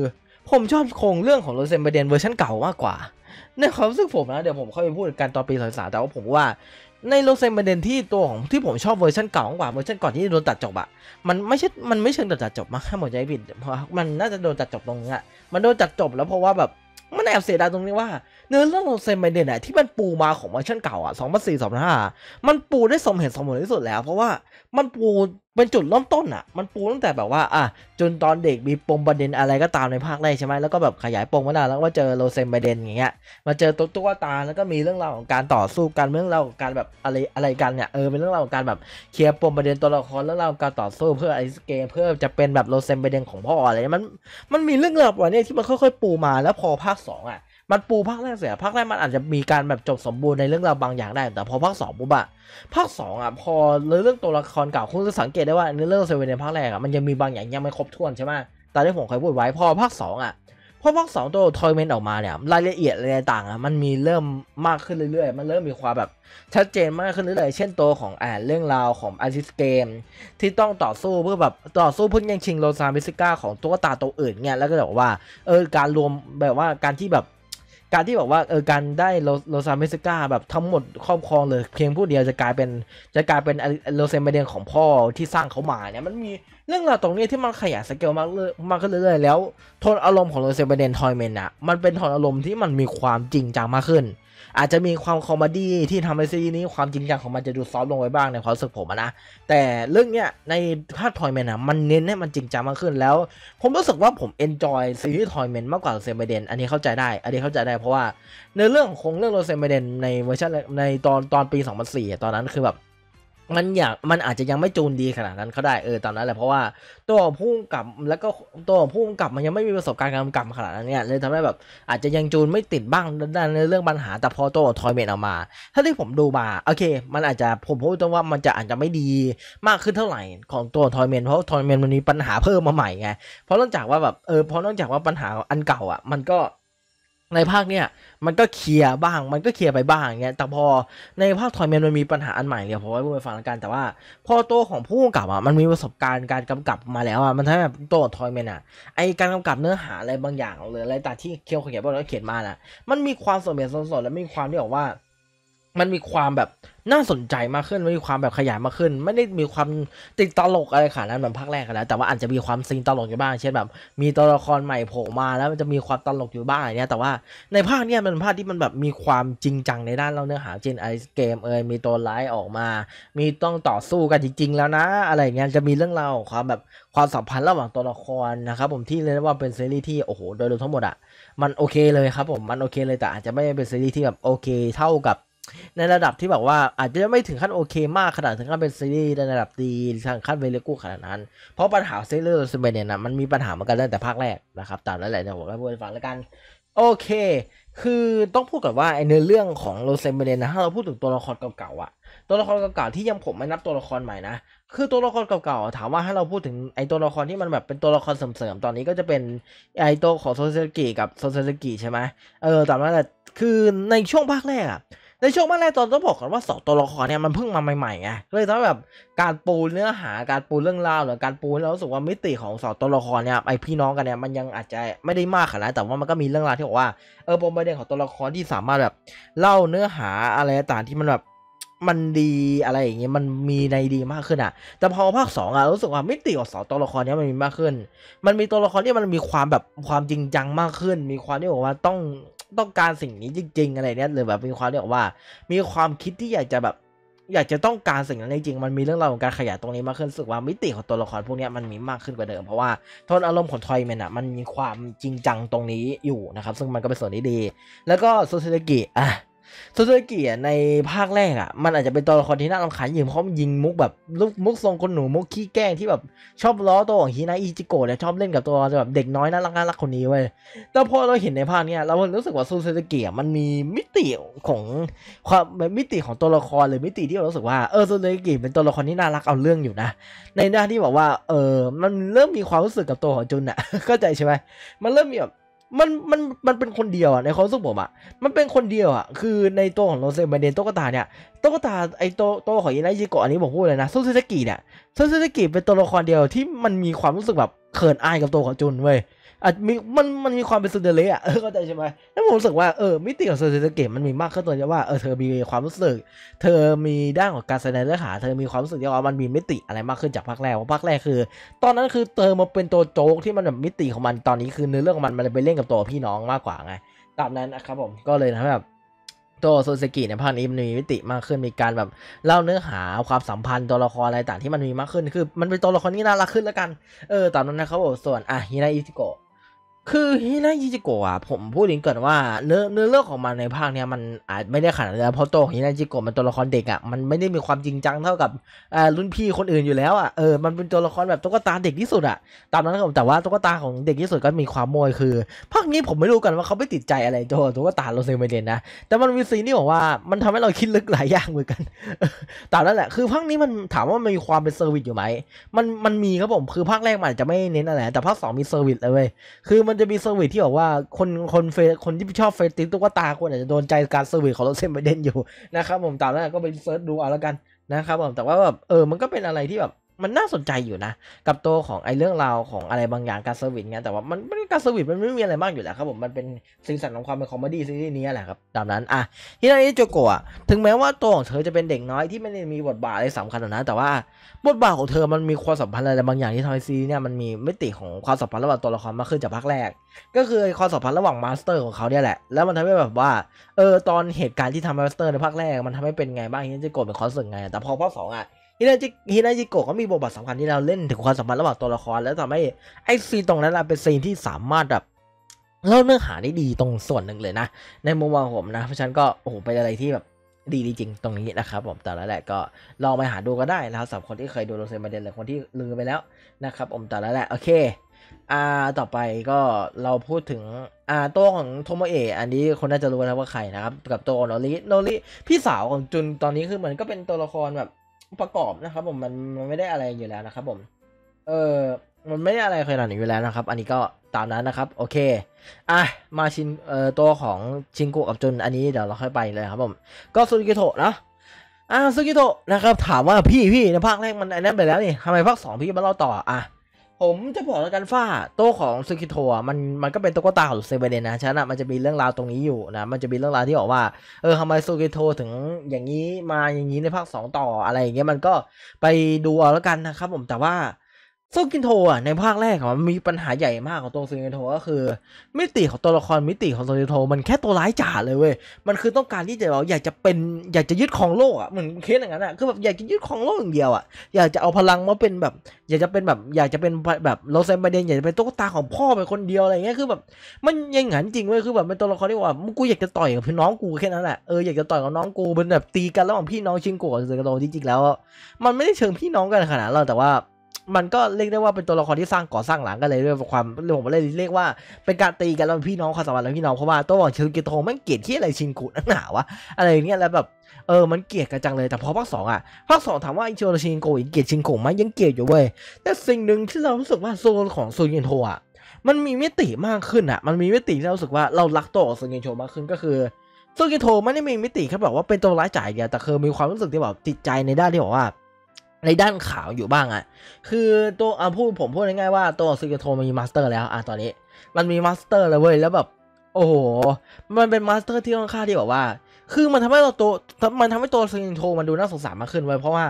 ผมชอบโครงเรื่องของรอนไซเบเดนเวอร์ชันเก่ามากกว่าในความรู้สึกผมนะเดี๋ยวผมค่อยไปพูดกันตอนปี2023แต่ว่าผมว่า ในโลเซนประเด็นที่ตัวของที่ผมชอบเวอร์ชันเก่ากว่าเวอร์ชันก่อนที่โดนตัดจบอะมันไม่ใช่มันไม่เชิงตัดจบมากแค่หมดใจผิดเพราะมันน่าจะโดนตัดจบตรงนี้อะมันโดนตัดจบแล้วเพราะว่าแบบมันแอบเสียดายตรงนี้ว่านื้อเรื่องของเซนไบเดนอะที่มันปูมาของเวอร์ชันเก่าอะสองพันสี่สองพันห้ามันปูได้สมเหตุสมผลที่สุดแล้ว เพราะว่ามันปูเป็นจุดเริ่มต้นอะมันปูตั้งแต่แบบว่าอ่ะจนตอนเด็กมีปมประเด็นอะไรก็ตามในภาคแรกใช่ไหมแล้วก็แบบขยายปมมาแล้วแล้วก็เจอโรเซนไบเดนอย่างเงี้ยมาเจอตัวตัวตาแล้วก็มีเรื่องราวของการต่อสู้กันเรื่องราวของการแบบอะไรอะไรกันเนี่ย เออเป็นเรื่องราวของการแบบเคลียร์ปมประเด็นตัวละครเรื่องราวการต่อสู้เพื่อไอสเกมเพื่อจะเป็นแบบโรเซนไบเดนของพ่ออะไรมันมันมีเรื่องราวแบบนี้ที่มันค่อย ๆ ปูมาแล้วพอภาค2อ่ะมันปู ภาคแรกเสียภาคแรกมันอาจจะมีการแบบจบสมบูรณ์ในเรื่องราวบางอย่างได้ แต่พอภาคสองปุ๊บอะภาคสองอะพอเรื่องตัวละครเก่าคุณจะสังเกตได้ว่าในเรื่องเซเว่นในภาคแรกอะมันยังมีบางอย่างยังไม่ครบถ้วนใช่ไหมแต่ที่ผมเคยพูดไว้พอภาคสองอะพอภาคสองตัวทอยเมนออกมาเนี่ยรายละเอียดอะไรต่างอะมันมีเริ่มมากขึ้นเรื่อย ๆ มันเริ่มมีความแบบ ชัดเจนมากขึ้นเรื่อยๆเช่นตัวของแอนเรื่องราวของอาริสเกม ที่ต้องต่อสู้เพื่อแบบต่อสู้เพื่อแย่งชิงโรซา์บิสก้าของตัวตาตัวอื่นเนี่ยแล้วก็บอกว่าเออการรวมแบบว่าการที่แบบการที่บอกว่าเออการได้โลซาเมสกาแบบทั้งหมดครอบครองเลยเพียงผู้เดียวจะกลายเป็นจะกลายเป็นโลเซมเดียนของพ่อที่สร้างเขามาเนี่ยมันมีเรื่องราวตรงนี้ที่มันขยายสเกลมากเรื่อยมากขึ้นเรื่อยๆแล้วโทนอารมณ์ของโลเซมเดียนทอยเมนอะมันเป็นโทนอารมณ์ที่มันมีความจริงจังมากขึ้นอาจจะมีความคอมดี้ที่ทำให้ซีรีส์นี้ความจริงจังของมันจะดูซอฟลงไปบ้างในความรู้สึกผมนะแต่เรื่องเนี้ยในภาคทอยแมนอะมันเน้นให้มันจริงจังมากขึ้นแล้ว ผมรู้สึกว่าผมเอนจอยซีรีส์ทอยแมนมากกว่าโรเซมเบเดน อันนี้เข้าใจได้ อันนี้เข้าใจได้เพราะว่า ในเรื่องของเรื่องโรเซมเบเดน ในเวอร์ชันในตอนตอนปี2004 ตอนนั้นคือแบบมันอยากมันอาจจะยังไม่จูนดีขนาดนั้นเขาได้เออตอนนั้นแหละเพราะว่าตัวพุ่งกลับแล้วก็ตัวพุ่งกลับมันยังไม่มีประสบการณ์การกลับขนาดนั้นเนี่ยเลยทำให้แบบอาจจะยังจูนไม่ติดบ้างในเรื่องปัญหาแต่พอตัวทอยเมนออกมา ถ้าที่ผมดูมาโอเค มันอาจจะผมพูดตรงว่ามันจะอาจจะไม่ดีมากขึ้นเท่าไหร่ ของตัวทอยเมนเพราะทอยเมนมันมีปัญหาเพิ่มมาใหม่ไงเพราะนอกจากว่าแบบเออเพราะนอกจากว่าปัญหาอันเก่าอ่ะมันก็ในภาคเนี่ยมันก็เคลียร์บ้างมันก็เคลียร์ไปบ้างเงี้ยแต่พอในภาคทอยเมนมันมีปัญหาอันใหม่เดี๋ยผมไว้พูดไปฟังกันแต่ว่า พอตัวของผู้กำกับอ่ะ มันมีประสบการณ์การกำกับมาแล้วอ่ะมันทำให้ตัวอทอยเมนอ่ะไอการกำกับเนื้อหาอะไรบางอย่างหรืออะไรต่างที่เคียวเขียนบทแล้วเขียนมาอ่ะมันมีความสมเหตุสมผลและมีความที่บอกว่ามันมีความแบบน่าสนใจมากขึ้นมันมีความแบบขยายมากขึ้น ไม่ได้มีความติดตลกอะไรขนาดนั้นเหมือนภาคแรกนะแต่ว่าอาจจะมีความซีนตลกอยู่บ้าง เช่นแบบ มีตัวละครใหม่โผล่มาแล้วมันจะมีความตลกอยู่บ้างอะไรเนี้ยแต่ว่าในภาคเนี้ยมันเป็นภาคที่มันแบบมีความจริงจังในด้านเล่าเนื้อหาเช่นไอเกมเอยมีตัวร้ายออกมา มีต้องต่อสู้กันจริงๆแล้วนะ อะไรเงี้ย จะมีเรื่องราวความแบบความสัมพันธ์ระหว่างตัวละครนะครับผม ที่เรียกว่าเป็นซีรีส์ที่โอ้โหโดยรวมทั้งหมดอะมันโอเคเลยครับผม มันโอเคเลย แต่อาจจะไม่เป็นซีรีส์ที่แบบโอเคเท่ากับในระดับที่แบบว่าอาจจะไม่ถึงขั้นโอเค มากขนาดถึงขั้นเป็นซีรีส์ในระดับดีทางขั้นเวลกูขนาดนั้นเพราะปัญหาเซเลอร์สเปนเนี่ยนะมันมีปัญหาเหมือนกันตั้งแต่ภาคแรกนะครับตามนั้นแหละเดี๋ยวผมก็พูดให้ฟังแล้วกันโอเค คือต้องพูดก่อนว่าไอเนื้อเรื่องของโรเซเบเนนะถ้าเราพูดถึงตัวละครเก่าๆอะตัวละครเก่าๆที่ยังผมไม่นับตัวละครใหม่นะคือตัวละครเก่าๆ ถามว่าถ้าเราพูดถึงไอตัวละครที่มันแบบเป็นตัวละครเสริมๆตอนนี้ก็จะเป็นไอตัวของโซเซกิกับโซเซกิใช่ไหมเออตามนั้นแหละคือในช่วงภาคแรกอะในช่วงแรกตอนต้องบอกก่อนว่าสองตัวละครเนี่ยมันเพิ่งมาใหม่ๆไงเลยต้องแบบการปูเนื้อหาการปูเรื่องราวหรือการปูแล้วรู้สึกว่ามิติของสองตัวละครเนี่ยไอพี่น้องกันเนี่ยมันยังอาจจะไม่ได้มากขนาดนั้นแต่ว่ามันก็มีเรื่องราวที่บอกว่าเออปมประเด็นของตัวละครที่สามารถแบบ เล่าเนื้อหาอะไรต่างที่มันแบบมันดีอะไรอย่างเงี้ยมันมีในดีมากขึ้นอ่ะแต่พอภาคสองอ่ะรู้สึกว่ามิติของสองตัวละครเนี้ยมันมีมากขึ้น มันมีตัวละครที่มันมีความแบบความจริงจังมากขึ้น มีความที่บอกว่าต้องต้องการสิ่งนี้จริงๆอะไรเนี้ยหรือแบบมีความเรียกว่า มีความคิดที่อยากจะแบบ อยากจะต้องการสิ่งนั้นจริงมันมีเรื่องราวของการขยายตรงนี้มากขึ้นสึกว่ามิติของตัวละครพวกนี้มันมีมากขึ้นกว่าเดิม เพราะว่าโทนอารมณ์ของทอยแมนอ่ะมันมีความจริงจังตรงนี้อยู่นะครับซึ่งมันก็เป็นส่วนที่ดี แล้วก็โซเซกิอ่ะโซเซกิอ่ะในภาคแรกอ่ะ มันอาจจะเป็นตัวละครที่น่ารำคาญยิ่งเพราะมันยิงมุกแบบลูกมุกทรงคนหนูมุกขี้แกล้งที่แบบชอบล้อตัวของฮินาอิจิโกะเนี่ยชอบเล่นกับตัวแบบเด็กน้อยน่ารักน่ารักคนนี้เว้ย แต่พอเราเห็นในภาคเนี้ยเรารู้สึกว่าโซเซกิอ่ะมันมีมิติของความมิติของตัวละครหรือมิติที่เรารู้สึกว่าเออโซเซกิเป็นตัวละครที่น่ารักเอาเรื่องอยู่นะในหน้าที่บอกว่า เออมันเริ่มมีความรู้สึกกับตัวของจุนอ่ะ เข้าใจใช่ไหมมันเริ่มมีแบบมันมันมันเป็นคนเดียวอ่ะในความรู้สึกผมอ่ะมันเป็นคนเดียวอ่ะคือในตัวของโรเซนบเดนโตกตาเนี่ยโตกตาไอโตโตของยินาจิโกะอันนี้ผมพูดเลยนะซุซึสกิเนี่ยซุซึสกิเป็นตัวละครเดียวที่มันมีความรู้สึกแบบเขินอายกับตัวของจุนเว้ยอาจมีมันมันมีความเป็นซูเดเละอ่ะเข้าใจใช่ไหมแล้วผมรู้สึกว่าเออมิติของซูเดเลเกมมันมีมากขึ้นตัวจะ่ว่าเออเธอมีความรู้สึก เธอมีด้านของการแสดงเนื้อหาเธอมีความรู้สึกที่ว่ามันมีมิติอะไรมากขึ้นจากภาคแรกเพราะภาคแรกคือ ตอนนั้นคือเธอมาเป็นตัวโจ๊กที่มันแบบมิติของมันตอนนี้คือเนื้อเรื่องของมันมันไปเล่นกับตัวพี่น้องมากกว่าไง ตามนั้นนะครับผมก็เลยนะแบบตัวโซเซกิในภาคนี้มันมีมิติมากขึ้นมีการแบบเล่าเนื้อหาความสัมพันธ์ตัวละครอะไรต่างที่มันมีมากขึ้นคือมันเป็นตัวละครที่น่ารักขึ้นแล้วกันเออตามนั้นนะครับผมส่วนอ่ะฮินาอิจิโกะคือฮินาจิโกะอ่ะผมพูดถึงก่อนว่าเนื้อเนื้อเรื่องของมันในภาคเนี้ยมันอาจไม่ได้ขนาดนั้นเพราะตัวของฮินาจิโกะมันตัวละครเด็กอ่ะมันไม่ได้มีความจริงจังเท่ากับอ่ารุ่นพี่คนอื่นอยู่แล้วอ่ะเออมันเป็นตัวละครแบบตุ๊กตาเด็กที่สุดอ่ะตามนั้นครับแต่ว่าตุ๊กตาของเด็กที่สุดก็มีความโมยคือภาคนี้ผมไม่รู้กันว่าเขาไม่ติดใจอะไรตัวตุ๊กตาโรเซเมเดนนะแต่มันมีซีนที่บอกว่ามันทำให้เราคิดลึกหลายอย่างเหมือนกันตามนั้นแหละ คือภาคนี้มันถามว่ามันมีความเป็นเซอร์วิสอยู่ไหมมันมันมีครับผมคือภาคแรกมันจจะไม่เน้นอะไรแต่ภาคสองมีเซอร์วิสเลยคือมันันจะมีเซอร์วิสที่บอกว่าคนคนเฟคนที่ชอบเฟติสตุ๊กตาคนอาจจะโดนใจการเซอร์วิสของรถเซนไบเดนอยู่นะครับผมตามนั้นก็ไปเซิร์ชดูเอาแล้วกันนะครับผมแต่ว่าแบบเออมันก็เป็นอะไรที่แบบมันน่าสนใจอยู่นะ กับตัว ของไอ้เรื่องราวของอะไรบางอย่างการเซอร์วิสเงี้ยแต่ว่ามันการเซอร์วิสมันไม่มีอะไรมากอยู่แล้วครับผมมันเป็นสีสันของความเป็นคอมเมดี้ซีรีส์นี้แหละครับตามนั้นอ่ะที่นนี่โจโกะถึงแม้ว่าตัวของเธอจะเป็นเด็กน้อยที่ไม่ได้มีบทบาทอะไรสำคัญนะแต่ว่าบทบาทของเธอมันมีความสัมพันธ์อะไรบางอย่างที่ทห้ซีเนี่ยมันมีมิติของความสัมพันธ์ระหว่างตัวละครมากขึ้นจากภาคแรกก็คือความสัมพันธ์ระหว่างมาสเตอร์ของเขาเนี่ยแหละแล้วมันทำให้แบบว่าเออตอนเหตุการณ์ที่ทำมาสเตอร์ในภาคแรก มันทำให้เป็นไงบ้างที่จะโกะเป็นคอนเสิร์ตไงแต่พอภาคสองอ่ะฮินาจิฮินาจิโกะก็มีบทบาทสำคัญที่เราเล่นถึงความสัมพันธ์ระหว่างตัวละครแล้วทำให้ ไอซีตรงนั้นเป็นซีนที่สามารถแบบเล่าเนื้อหาได้ดีตรงส่วนหนึ่งเลยนะ ในมุมมองผมนะ เพราะฉันก็ โอ้โหเป็นอะไรที่แบบ ดีจริงตรงนี้นะครับผมแต่ละแหละก็ ลองไปหาดูก็ได้นะครับสำหรับคนที่เคยดูโรเซมาเดนหรือคนที่ลืมไปแล้วนะครับผมแต่ละแหละโอเคอ่าต่อไปก็เราพูดถึงอ่าตัวของโทโมเอะอันนี้คนน่าจะรู้แล้วว่าใครนะครับ กับตัวโนริโนริพี่สาวของจุนตอนนี้คือเหมือนก็เป็นตัวละครแบบประกอบนะครับผมมันมันไม่ได้อะไรอยู่แล้วนะครับผมเออมันไม่ได้อะไรขนาดนี้อยู่แล้วนะครับ อันนี้ก็ตามนั้นนะครับ โอเคอ่ะมาชินเอ่อตัวของชิงกุกับจุนอันนี้เดี๋ยวเราค่อยไปเลยครับ ผมก็ซูกิโตะนะ อ่ะซูกิโตะนะครับ ถามว่าพี่พี่ในภาคแรกมันอันนั้นไปแล้วนี่ทำไมภาคสองพี่มาเล่าต่ออ่ะผมจะบอกแล้วกันฟ้าโต๊ะของซึกิโตะมันมันก็เป็นตุ๊กตาของเซเบเดนนะฉะนั้นมันจะมีเรื่องราวตรงนี้อยู่นะ มันจะมีเรื่องราวที่บอกว่าเออทำไมซึกิโตะถึงอย่างนี้มาอย่างนี้ในภาค 2 ต่ออะไรอย่างเงี้ยมันก็ไปดูเอาแล้วกันนะครับผมแต่ว่าโซกินโทอ่ะในภาคแรกมันมีปัญหาใหญ่มากของตัวโซกินโทก็คือมิติของตัวละครมิติของโซกินโทมันแค่ตัวร้ายจ๋าเลยเว้ยมันคือต้องการที่จะอยากจะเป็นอยากจะยึดของโลกอ่ะเหมือนเคสอย่างนั้นอ่ะคือแบบอยากจะยึดของโลกอย่างเดียวอ่ะอยากจะเอาพลังมาเป็นแบบ อยากจะเป็นแบบอยากจะเป็นแบบโรเซนบาเดนอยากจะเป็นตุ๊กตาของพ่อเป็นคนเดียวอะไรเงี้ยคือแบบมันยังงั้นจริงเว้ยคือแบบเป็นตัวละครที่ว่ามึงกูอยากจะต่อยกับพี่น้องกูแค่นั้นแหละเอออยากจะต่อยกับน้องกูเป็นแบบตีกันระหว่างพี่น้องชิงโกะกับโซกินโทจริงๆแล้ว มันไม่ได้เชิงพี่น้องกันขนาดเราแต่ว่ามันก็เรียกได้ว่าเป็นตัวละครที่สร้างก่อสร้างหลังกันเลย ด้วยความผมเลยเรียกว่าเป็นการตีกันระหวพี่น้องความสัมพันธ์แล้วพี่น้องเพราะว่าตัวของชิลกิโตมันเกลียดที่อะไรชินกุนักหนาวะอะไรเงี้ยแล้วแบบเออมันเกลียดกันจังเลยแต่พอภาคสองอ่ะภาคสองถามว่าอิโชชินโกะเกลียดชินคกะไหมยังเกลียดอยู่เว้ย แต่สิ่งหนึ่งที่เรารู้สึกว่าโซนของโซนเยนโทอ่ะมันมีมิติมากขึ้นอ่ะมันมีมิติที่เราสึกว่าเรารักตัวของโซนเยนโทมากขึ้นก็คือโซนเยนโทไม่ได้มีมิติแค่แบบว่าเป็นตัวร้ายจ่ายเดียวแต่คือมีความรู้สึกที่แบบติดใจในด้านที่บอกว่าในด้านขาวอยู่บ้างอะคือตัวอ่ะพูดผมพูดง่ายๆว่าตัวซิกโทมีมาสเตอร์แล้วอ่ะตอนนี้มันมีมาสเตอร์แล้วเว้ย แล้วแบบ โอ้โห มันเป็นมาสเตอร์ที่ค่อนข้างที่แบบว่าคือมันทำให้เราตัวมันทำให้ตัวซินโทมันดูน่าสงสารมากขึ้นเว้ยเพราะว่า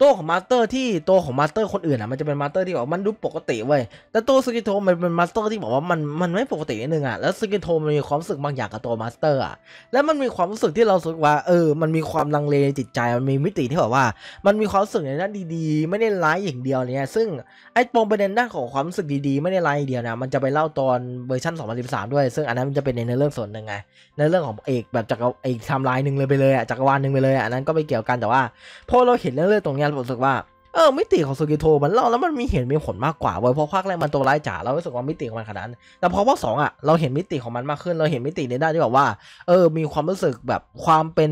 ตัวของมาสเตอร์ที่ตัวของมาสเตอร์คนอื่นอ่ะมันจะเป็นมาสเตอร์ที่แบบมันดูปกติเว้ยแต่ตัวซินโทมันเป็นมาสเตอร์ที่บอกว่ามันมันไม่ปกตินิดนึงอ่ะแล้วซินโทมันมีความรู้สึกบางอย่างกับตัวมาสเตอร์อ่ะแล้วมันมีความรู้สึกที่เราสึกว่าเออมันมีความลังเลในจิตใจมันมีมิติที่แบบว่า มันมีความรู้สึกในด้านดีๆ ไม่ได้ร้ายอย่างเดียวเนี่ยซึ่งไอ้ปมประเด็นด้านของความรู้สึกดีๆไม่ได้ร้ายอย่างเดียวนะมันจะไปเล่าตอนเวอร์ชัน2013ด้วย ซึ่งอันนั้นมันจะเป็นในเรื่องส่วนหนึ่งไงในเรื่องของเอกแบบจากเอกทำมไลน์หนึ่งเลยไปเลยอ่ะจักรวาลหนึ่งไปเลยอ่ะนั้นก็ไปเกี่ยวกันแต่ว่าพอเราเห็นเรื่องเรื่องตรงนี้เราสึกว่าเออ มิติของซุกิโทมันเล่าแล้วมันมีเห็นมีผลมากกว่าเว้ยเพราะภาคแรกมันตัวร้ายจ๋าเราสึกว่ามิติของมันขนาดนั้น แต่พอภาคสองอ่ะเราเห็นมิติของมันมากขึ้น เราเห็นมิติในด้านที่แบบว่า เออมีความรู้สึกแบบความเป็น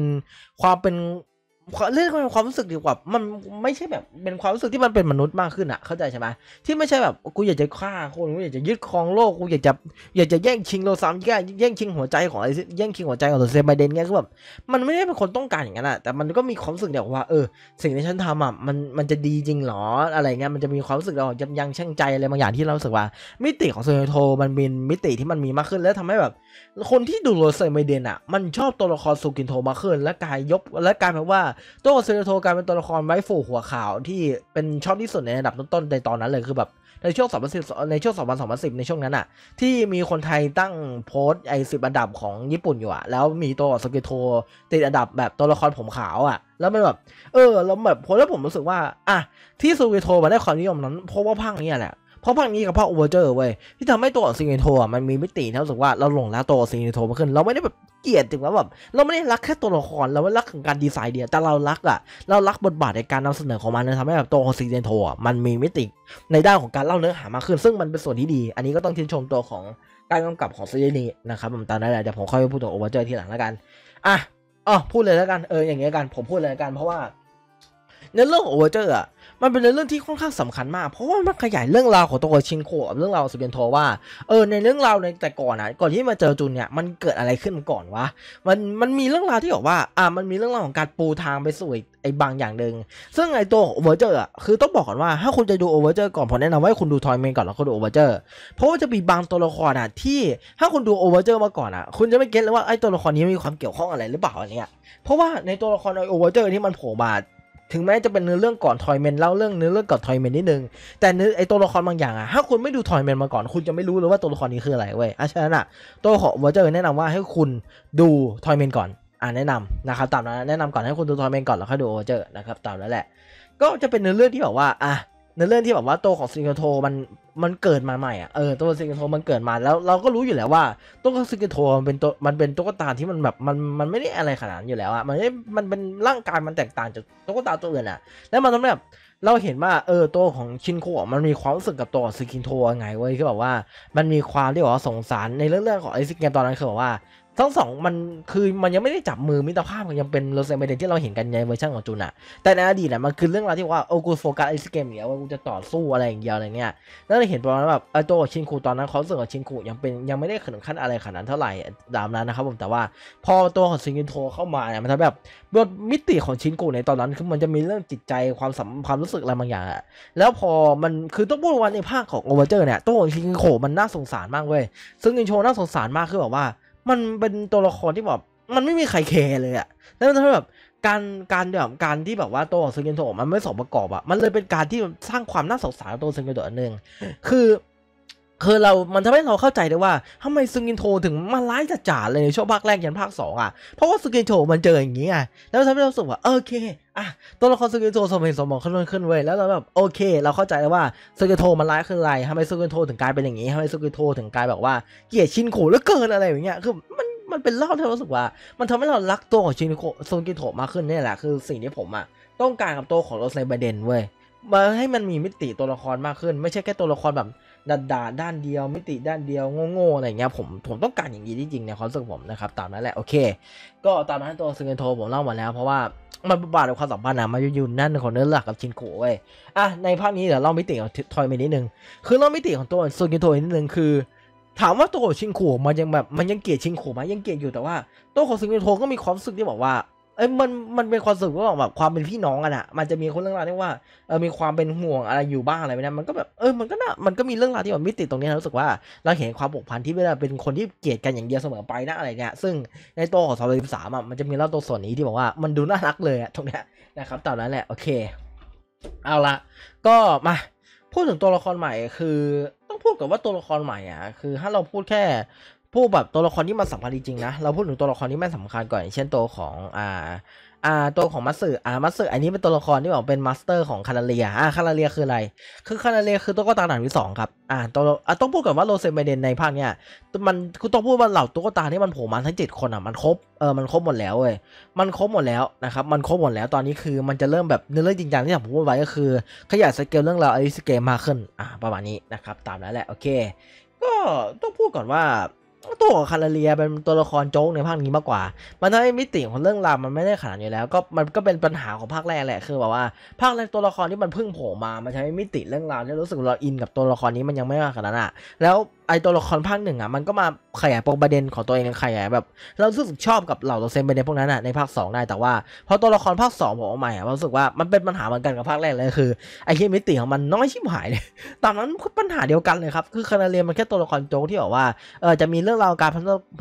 ความเป็นเรื่องนความรู้สึกดีกว่า มันไม่ใช่แบบเป็นความรู้สึกที่มันเป็นมนุษย์มากขึ้นอะเข้าใจใช่ไหมที่ไม่ใช่แบบ กูอยากจะฆ่าคนกูอยากจะยึดครองโลกกูอยากจะอยากจะแย่งชิงโลซามแย่งแย่งชิงหัวใจของไอ้แย่งชิงหัวใจของตัวเซไบเดนเงี้ยคือแบบมันไม่ได้เป็นคนต้องการอย่างนั้นอะแต่มันก็มีความรู้สึกเดียวว่าเออ สิ่งที่ฉันทำอะมันมันจะดีจริงหรออะไรเงี้ยมันจะมีความรู้สึกเรายับยั้งชั่งใจอะไรบางอย่างที่เราสึกว่า มิติของโซโทมันเป็นมิติที่มันมีมากขึ้นแล้วทำให้แบบ คนที่ดูโรเซไบเดนอะมันชอบตัวละครซูกินโทมากขึ้น และกายยกและกลายแป็ว่าตัวอเซเลโทกลายเป็นตัวละครไว้ฝูหัวขาวที่เป็นชอบที่สุดในอันดับต้นๆในตอนนั้นเลยคือแบบในช่วง2010ในช่วง2010ในช่วงนั้นอะที่มีคนไทยตั้งโพสไอสิบอันดับของญี่ปุ่นอยู่อะแล้วมีตัวสกิโทติดอันดับแบบตัวละครผมขาวอะแล้วมันแบบเออแล้วแบบโพสแล้วผมรู้สึกว่าอ่ะที่สกิโทมันได้ความนิยมนั้นเพราะว่าภาคนี้แหละเพราะภาคนี้กับภาคโอเวอร์เจอร์เว้ยที่ทำให้ตัวซิงเนโทอ่ะมันมีมิติที่รู้สึกว่าเราหลงรักตัวซิงเนโทมากขึ้นเราไม่ได้แบบเกลียดถึงว่าแบบเราไม่ได้รักแค่ตัวละครเราไม่รักของการดีไซน์เดียวแต่เรารักอ่ะเรารักบทบาทในการนำเสนอของมันเลยทำให้แบบตัวซิงเนโทอ่ะมันมีมิติในด้านของการเล่าเนื้อหามากขึ้น ซึ่งมันเป็นส่วนที่ดี อันนี้ก็ต้องชื่นชมตัวของการกำกับของซีรีส์นี้นะครับผมตอนนั้นแหละเดี๋ยวผมค่อยพูดถึงโอเวอร์เจอร์ทีหลังแล้วกันอ่ะอ๋อพูดเลยแล้วกันเอออย่างเงี้ยกัน ผมพูดเลยแล้วกันเพราะว่าในเรื่องโอเวอร์เจอร์อ่ะมันเป็นเรื่องที่ค่อนข้างสำคัญมาก เพราะว่ามันขยายเรื่องราวของตัวชินโคกับเรื่องราวสุเบียนโทว่าเออในเรื่องราวในแต่ก่อนอ่ะก่อนที่มาเจอจุนเนี่ยมันเกิดอะไรขึ้นก่อนวะมันมันมีเรื่องราวที่บอกว่าอ่า มันมีเรื่องราวของการปูทางไปสู่ไอ้บางอย่างหนึ่งซึ่งไอ้ตัวโอเวอร์เจอร์อ่ะคือต้องบอกก่อนว่าถ้าคุณจะดูโอเวอร์เจอร์ก่อนผมแนะนำว่าคุณดูทอยเมนก่อนแล้วคุณดูโอเวอร์เจอร์เพราะว่าจะมีบางตัวละครอ่ะที่ ถ้าคุณดูโอเวอร์เจอร์มาก่อนอ่ะ คุณจะไม่เก็ตเลยว่าไอ้ตัวละครนี้มีความเกี่ยวข้องอะไรหรือเปล่าเนี่ยเพราะว่าในตัวละครในโอเวอร์เจอร์ที่มันโผล่มาถึงแม้จะเป็นเนื้อเรื่องก่อนทอยเมนเล่าเรื่องเนื้อเรื่องก่อนทอยเมนนิดนึง แต่เนื้อไอตัวละครบางอย่างอะถ้าคุณไม่ดูทอยเมนมาก่อนคุณจะไม่รู้เลยว่าตัวละครนี้คืออะไรเว้ยอาฉะนั้นอะตัวของวอเจอร์แนะนำว่าให้คุณดูทอยเมนก่อนอ่าแนะนำนะครับตามนั้นแนะนำก่อนให้คุณดูทอยเมนก่อนแล้วค่อยดูโอเจอร์นะครับตามนั้นแหละ ก็จะเป็นเนื้อเรื่องที่แบบว่าอ่ะเนื้อเรื่องที่แบบว่าตัวของซิงโกโทมันมันเกิดมาใหม่อ่ะ เออตัวซิงเกิลโทมันเกิดมาแล้วเราก็รู้อยู่แล้วว่าตัวซิงเกิลโทมันเป็นตัวมันเป็นตุ๊กตาที่มันแบบมันมันไม่ได้อะไรขนาดอยู่แล้วอ่ะมันไม่มันเป็นร่างกายมันแตกต่างจากตุ๊กตาตัวอื่นอ่ะแล้วมันต้องแบบเราเห็นว่าเออตัวของชินโคมันมีความรู้สึกกับตัวซิงเกิลโทไงเว้ยคือแบบว่ามันมีความที่บอกว่าสงสาร ในเรื่องของไอซิงเกิลตอนนั้นคือแบบว่าทั้งสองมันคือมันยังไม่ได้จับมือมิตรภาพมันยังเป็นโรเซนเบเดนที่เราเห็นกันในเวอร์ชันของจูนอะแต่ในอดีตอะมันคือเรื่องราวที่ว่าโอ้กูโฟกัสไอซ์เกมเนี่ยว่ากูจะต่อสู้อะไรอย่างเดียวอะไรเนี้ยแล้วเราเห็นประมาณแบบไอ้ตัวชินคูตอนนั้นเขาเสือกชินคูยังเป็นยังไม่ได้ขึนขั้นอะไรขนาดเท่าไหร่ตามนั้นนะครับผมแต่ว่าพอตัวของซิงกินโทเข้ามาเนี่ยมันทำแบบบทมิติของชินคูในตอนนั้นคือมันจะมีเรื่องจิตใจความสัมความรู้สึกอะไรบางอย่างอะแล้วพอมันคือต้องพูดว่าในภาคของโอเวอร์เจอร์เนี่ยตัวของชินคูมันน่าสงสารมากเว้ยซึ่งกินโชน่าสงสารมากคือแบบว่ามันเป็นตัวละครที่แบบมันไม่มีใครแคร์เลยอะแล้วมันทำแบบการการแบบ การที่แบบว่าตัวของซนงเกนโตะมันไม่สมประกอบอะมันเลยเป็นการที่สร้างความน่าสงสารตัวเซนงเกนโตะนหนึ่งคือคือ เรา มันทำให้เราเข้าใจได้ว่าทำไมซึงกินโทถึงมาร้ายจัดจ่าเลยในช่วงภาคแรกยันภาคสองอ่ะเพราะว่าซึงกินโทมันเจออย่างนี้อ่ะ แล้วทำให้เราสึกว่าโอเคอ่ะตัวละครซึงกินโทสมัยสมองขึ้นขึ้นเว้ย แล้วเราแบบโอเค เราเข้าใจแล้วว่าซึงกินโทมันร้ายคืออะไรทำไมซึงกินโทถึงกลายเป็น อย่างนี้ทำไมซึงกินโทถึงกลายแบบว่า เกลียดชินโขแล้วเกินอะไรอย่างเงี้ย คือมัน มันเป็นเล่าที่เราสึกว่า มันทำให้เรารักตัวของชินโขซงกิโทมากขึ้นนี่แหละ คือสิ่งที่ผมอ่ะต้องการกับตัวของโรสในประเด็นเว้ย มาให้มันมีมิติตัวละครมากขึ้นไม่ใช่แค่ตัวละครแบบด่าดาด้านเดียว มิติด้านเดียวโง่ๆอะไรเงี้ยผมผมต้องการอย่างนี้จริงๆในความรู้สึกผมนะครับตามนั้นแหละโอเค ก็ตามนั้นตัวซึงเกนโทผมเล่ามาแล้ว เพราะว่ามันบาดกัความสัมพันธ์นะมันยืนนั่นของเนื้อหลักกับชินโขเว้ยอ่ะในภาพนี้เดี๋ยวเล่ามิติของทอยไปนิดนึงคือเล่ามิติของตัวซึงเกนโทนิดนึงคือ ถามว่าตัวของชิงโขมันยังแบบมันยังเกลียดชิงโขไหมยังเกลียดอยู่แต่ว่าตัวของซึงเกนโทก็มีความรู้สึกที่บอกว่าเอ้ยมันมันเป็นความสุขกอแบบความเป็นพี่น้องกันอะมันจะมีคนเรื่องราวที่ว่าเออมีความเป็นห่วงอะไรอยู่บ้างอะไรไม่นะมันก็แบบเออมันก็น่ามันก็มีเรื่องราวที่แบบมิติตรงนี้รู้สึกว่าเราเห็นความผูกพันที่ไม่ได้เป็นคนที่เกลียดกันอย่างเดียวเสมอไปนะอะไรเนี่ยซึ่งในตัวของสองสิบสามอะมันจะมีเล่าตัวส่วนนี้ที่บอกว่ามันดูน่ารักเลยอะตรงเนี้ยนะครับตอนนั้นแหละโอเคเอาละก็มา พูดถึงตัวละครใหม่ คือ ต้องพูดกับว่าตัวละครใหม่อ่ะคือถ้าเราพูดแค่พูดแบบตัวละครที่มันสำคัญจริงๆนะ เราพูดถึงตัวละครที่มันสำคัญก่อนอย่างเช่นตัวของอ่าอ่าตัวของมัสเซอ่ามัสเซอันนี้เป็นตัวละครที่บอกเป็นมาสเตอร์ของคาราเลียอ่าคาราเลียคืออะไร คือคาราเลียคือตัวก็ตาหนังที่สองครับอ่าตัวอ่าต้องพูดก่อนว่าโรเซนเบเดนในภาคเนี้ยมันคุณต้องพูดว่าเหล่า ตัวก็ตาที่มันโผล่มาทั้งเจ็ดคนอ่ะมันครบเออมันครบหมดแล้วเว้ยมันครบหมดแล้วนะครับมันครบหมดแล้วตอนนี้คือมันจะเริ่มแบบเนื้อเรื่องจริงจังที่ผมพูดไว้ก็คือ ขยายสเกลเรื่องราวอลิสเกมมากขึ้นอ่าประมาณนี้นะครับตามแล้วแหละโอเค ก็ต้องพูดก่อนว่าตัวของคาราเลียเป็นตัวละครโจ๊กในภาคนี้มากกว่า มันทำให้มิติของเรื่องราวมันไม่ได้ขนาดอยู่แล้ว ก็มันก็เป็นปัญหาของภาคแรกแหละคือแบบว่าภาคแรกตัวละครที่มันพึ่งโผล่มา มันใช้มิติเรื่องราวที่รู้สึกเราอินกับตัวละครนี้มันยังไม่มากขนาดนั้นแล้วไอตัวละครภาคหนึ่งอ่ะมันก็มาขยายปมประเด็นของตัวเองขยายแบบ เรารู้สึกชอบกับเหล่าตัวเซนประเด็นพวกนั้นอ่ะในภาค 2 ได้แต่ว่าพอตัวละครภาค 2 ผมออกมาอ่ะรู้สึกว่ามันเป็นปัญหาเหมือนกันกับภาคแรกเลยคือ ไอเคมิติของมันน้อยชิบหายเลยตามนั้นปัญหาเดียวกันเลยครับ คือคาราเรียนมันแค่ตัวละครโจ๊กที่บอกว่าเออจะมีเรื่องราวการ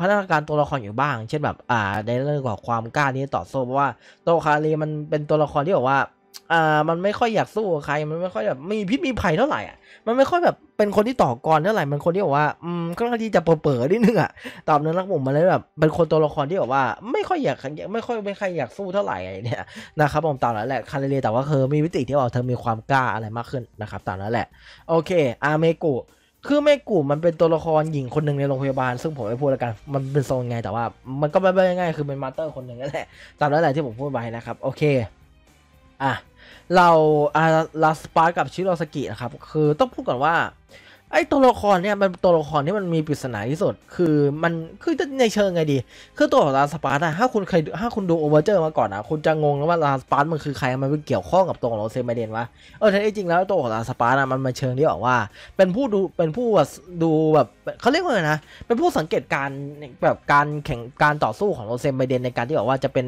พัฒนาการตัวละครอยู่บ้าง เช่นแบบอ่าในเรื่องของความกล้านี้ต่อสู้เพราะว่าตัวคาราเรียนมันเป็นตัวละครที่บอกว่าอ่ามันไม่ค่อยอยากสู้กับใคร มันไม่ค่อยแบบมีพิษมีภัยเท่าไหร่อ่ะมันไม่ค่อยแบบ เป็นคนที่ต่อกรเท่าไหร่มันคนที่แบบว่าอืมก็ที่จะเปิดๆนิดนึงอ่ะตอบนั้นรักผมมาเลยแบบเป็นคนตัวละครที่แบบว่า ไม่ค่อยอยากไม่ค่อยไม่ใครอยากสู้เท่าไหร่อะไรเนี่ยนะครับผมตามนั้นแหละคาเรเลแต่ว่าเธอมีวิติที่บอกเธอมีความกล้าอะไรมากขึ้นนะครับตามนั้นแหละโอเคอาเมกุคือเมกูมันเป็นตัวละครหญิงคนหนึ่งในโรงพยาบาล ซึ่งผมไม่พูดแล้วกัน มันเป็นทรงไงแต่ว่ามันก็ไม่ง่ายคือเป็นมาสเตอร์คนหนึ่งนั่นแหละตามนั้นแหละที่ผมพูดไปนะครับ โอเค อ่ะเราอาราสปาร์กับ ชิโรสกิ นะครับ คือต้องพูดก่อนว่าไอ้ตัวละครเนี่ยมันตัวละครที่มันมีปริศนาที่สุด คือมันคือในเชิงไงดี คือตัวของลาสปาร์ตอะถ้าคุณเคยถ้าคุณดูโอเวอร์เจอร์มาก่อนนะคุณจะงงแล้วว่าลาสปาร์ตมันคือ ใครมันไปเกี่ยวข้องกับตัวของโรเซมาเดนวะ เออแท้จริงแล้วตัวของลาสปาร์ตนะมันมาเชิงที่บอกว่า เป็นผู้ดูเป็นผู้ดูแบบเขาเรียกว่าไงนะเป็นผู้สังเกตการแบบการแข่งการต่อสู้ของโรเซมาเดนในการที่บอกว่าจะเป็น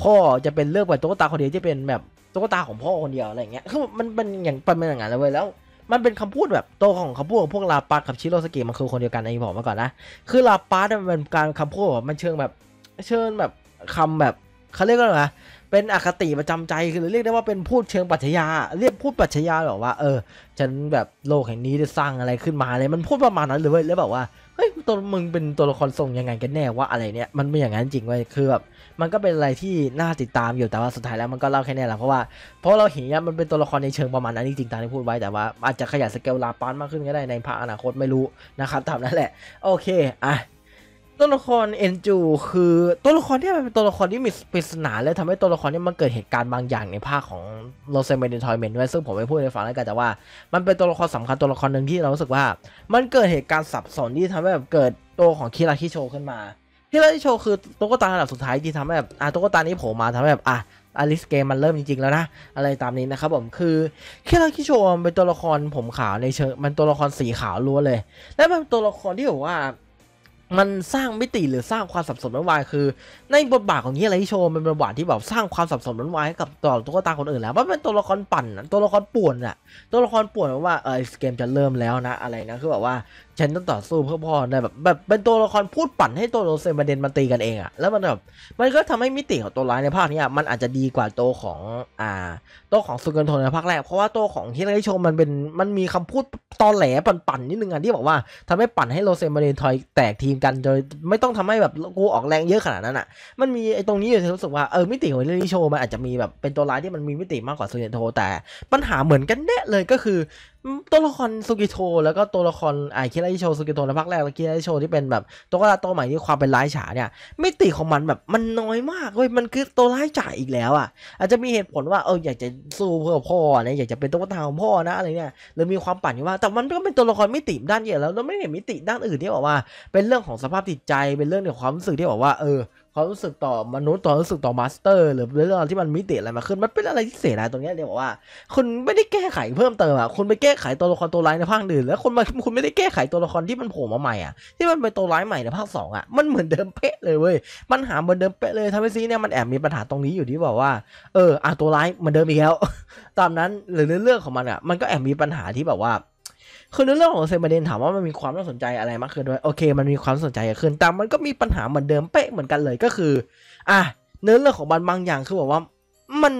พ่อจะเป็นเลือกไปตัวกตาคนเดียวที่เป็นแบบตัวกตาของพ่อคนเดียวอะไรเงี้ยคือมันเป็นอย่างเป็นอย่างนั้นเลยแล้วมันเป็นคำพูดแบบโตของคำพูดของพวกลาปากับชิโรสเกมันคือคนเดียวกันไอ้บอกมาก่อนนะคือลาปามันเป็นการคำพูดแบบมันเชิงแบบเชิงแบบคำแบบเขาเรียกว่าไงเป็นอคติประจำใจคือเรียกได้ว่าเป็นพูดเชิงปัจฉญาเรียกพูดปัจฉญาหรอว่าเออฉันแบบโลกแห่งนี้จะสร้างอะไรขึ้นมาเลยมันพูดประมาณนั้นเลยยแล้วแบบว่าเฮ้ยตัวมึงเป็นตัวละครทรงยังไงกันแน่ว่าอะไรเนี่ยมันไม่อย่างนั้นจริงเว้ยคือแบบมันก็เป็นอะไรที่น่าติดตามอยู่แต่ว่าสุดท้ายแล้วมันก็เล่าแค่นี้แหละเพราะว่าเพราะเราเห็นเนี่ยมันเป็นตัวละครในเชิงประมาณนั้นจริงๆตามที่พูดไว้แต่ว่าอาจจะขยายสเกลลาปานมากขึ้นก็ได้ในภาคอนาคตไม่รู้นะครับตามนั้นแหละโอเคอ่ะตัวละครเอนจูคือ ตัวละครที่มันเป็นตัวละครที่มีปริศนาและทำให้ตัวละครนี้มันเกิดเหตุการณ์บางอย่างในภาคของโรเซเมนทอยเมนด้วยซึ่งผมไม่พูดในฝังแล้วกันแต่ว่ามันเป็นตัวละครสำคัญตัวละครหนึ่งที่เรารู้สึกว่า มันเกิดเหตุการณ์สับสนที่ทำให้แบบเกิดตัวของคิราคิโชขึ้นมาที่เราทีโชว์คือตุ๊กตาระดับสุดท้ายที่ทำาแบบอ่ะตุ๊กตานี้โผล่มาทำาแบบอ่ะอลิสเกมมันเริ่มจริงๆแล้วนะอะไรตามนี้นะครับผมคือคิราคิโชมันเป็นตัวละครผมขาวในเชิงมันตัวละครสีขาวล้วนเลย และมันตัวละครที่บอกว่ามันสร้างมิติหรือสร้างความสับสนวุ่นวายคือ ในบทบาทของนี้อะไรที่โชว์มันเป็นบทบาทที่แบบสร้างความสับสนวุ่นวายให้กับต่อตุ๊กตาคนอื่นแล้วว่าเป็นตัวละครปั่นตัวละครป่วนอะตัวละครป่วนว่าเออเกมจะเริ่มแล้วนะอะไรนะคือแบบว่าฉันต้องต่อสู้เพื่อพ่อในแบบแบบเป็นตัวละครพูดปั่นให้ตัวโรเซนมาเดนมันตีกันเองอะแล้วมันแบบมันก็ทำให้มิติของตัวร้ายในภาคนี้มันอาจจะดีกว่าตัวของอ่าตัวของซูเกนโทในภาคแรกเพราะว่าตัวของฮิเลริโชมันเป็นมันมีคำพูดตอนแหลปั่นๆนิดนึงอันที่บอกว่าทำให้ปั่นให้โรเซนมาเดนทอยแตกทีมกัน โดยไม่ต้องทำให้แบบกูออกแรงเยอะขนาดนั้นอะมันมีไอ้ตรงนี้อยู่ที่รู้สึกว่าเออมิติของฮิเลริโชมันอาจจะมีแบบเป็นตัวร้ายที่มันมีมิติมากกว่าซูเกนโทแต่ ปัญหาเหมือนกันแน่เลยก็คือตัวละครสุกิโตแล้วก็ตัวละครไอคิราโชสุกิโตในภาคแรกและคิราโชที่เป็นแบบตัวกระตัวใหม่ที่ความเป็นร้ายฉาเนี่ยมิติของมันแบบมันน้อยมากเว้ยมันคือตัวร้ายฉาอีกแล้วอ่ะอาจจะมีเหตุผลว่าเอออยากจะสู้เพื่อพ่อเนี่ยอยากจะเป็นตัวตาของพ่อนะอะไรเนี่ยหรือมีความปั่นอยู่ว่าแต่มันก็เป็นตัวละครมิติด้านเดียวแล้วเราไม่เห็นมิติด้านอื่นที่บอกว่า เป็นเรื่องของสภาพจิตใจเป็นเรื่องของความรู้สึกที่บอกว่าเออความรู้สึกต่อมนุษย์ความรู้สึกต่อมาสเตอร์หรือเรื่องที่มันมิติอะไรมาขึ้นมันเป็นอะไรที่เสียดายตรงนี้เดี๋ยวบอกว่า คุณไม่ได้แก้ไขเพิ่มเติมอ่ะคุณไปแก้ไขตัวละครตัวร้ายในภาคอื่นแล้วคุณมาคุณไม่ได้แก้ไขตัวละครที่มันโผล่มาใหม่อ่ะที่มันเป็นตัวร้ายใหม่ในภาคสองอ่ะ มันเหมือนเดิมเป๊ะเลยเว้ยมันหาเหมือนเดิมเป๊ะเลยทำให้ซีเนี่ยมันแอบมีปัญหาตรงนี้อยู่ที่บอกว่าเอออ่ะตัวร้ายเหมือนเดิมอีกแล้วตามนั้นหรือเรื่องของมันอ่ะมันก็แอบมีปัญหาที่แบบว่าคือเรื่องของเซมาเดนถามว่ามันมีความน่าสนใจอะไรมากขึ้นด้วยโอเคมันมีความสนใจขึ้นแต่มันก็มีปัญหาเหมือนเดิมเป๊ะเหมือนกันเลยก็คือ อ่ะ เนื้อเรื่องของมันบางอย่างคือแบบว่ามัน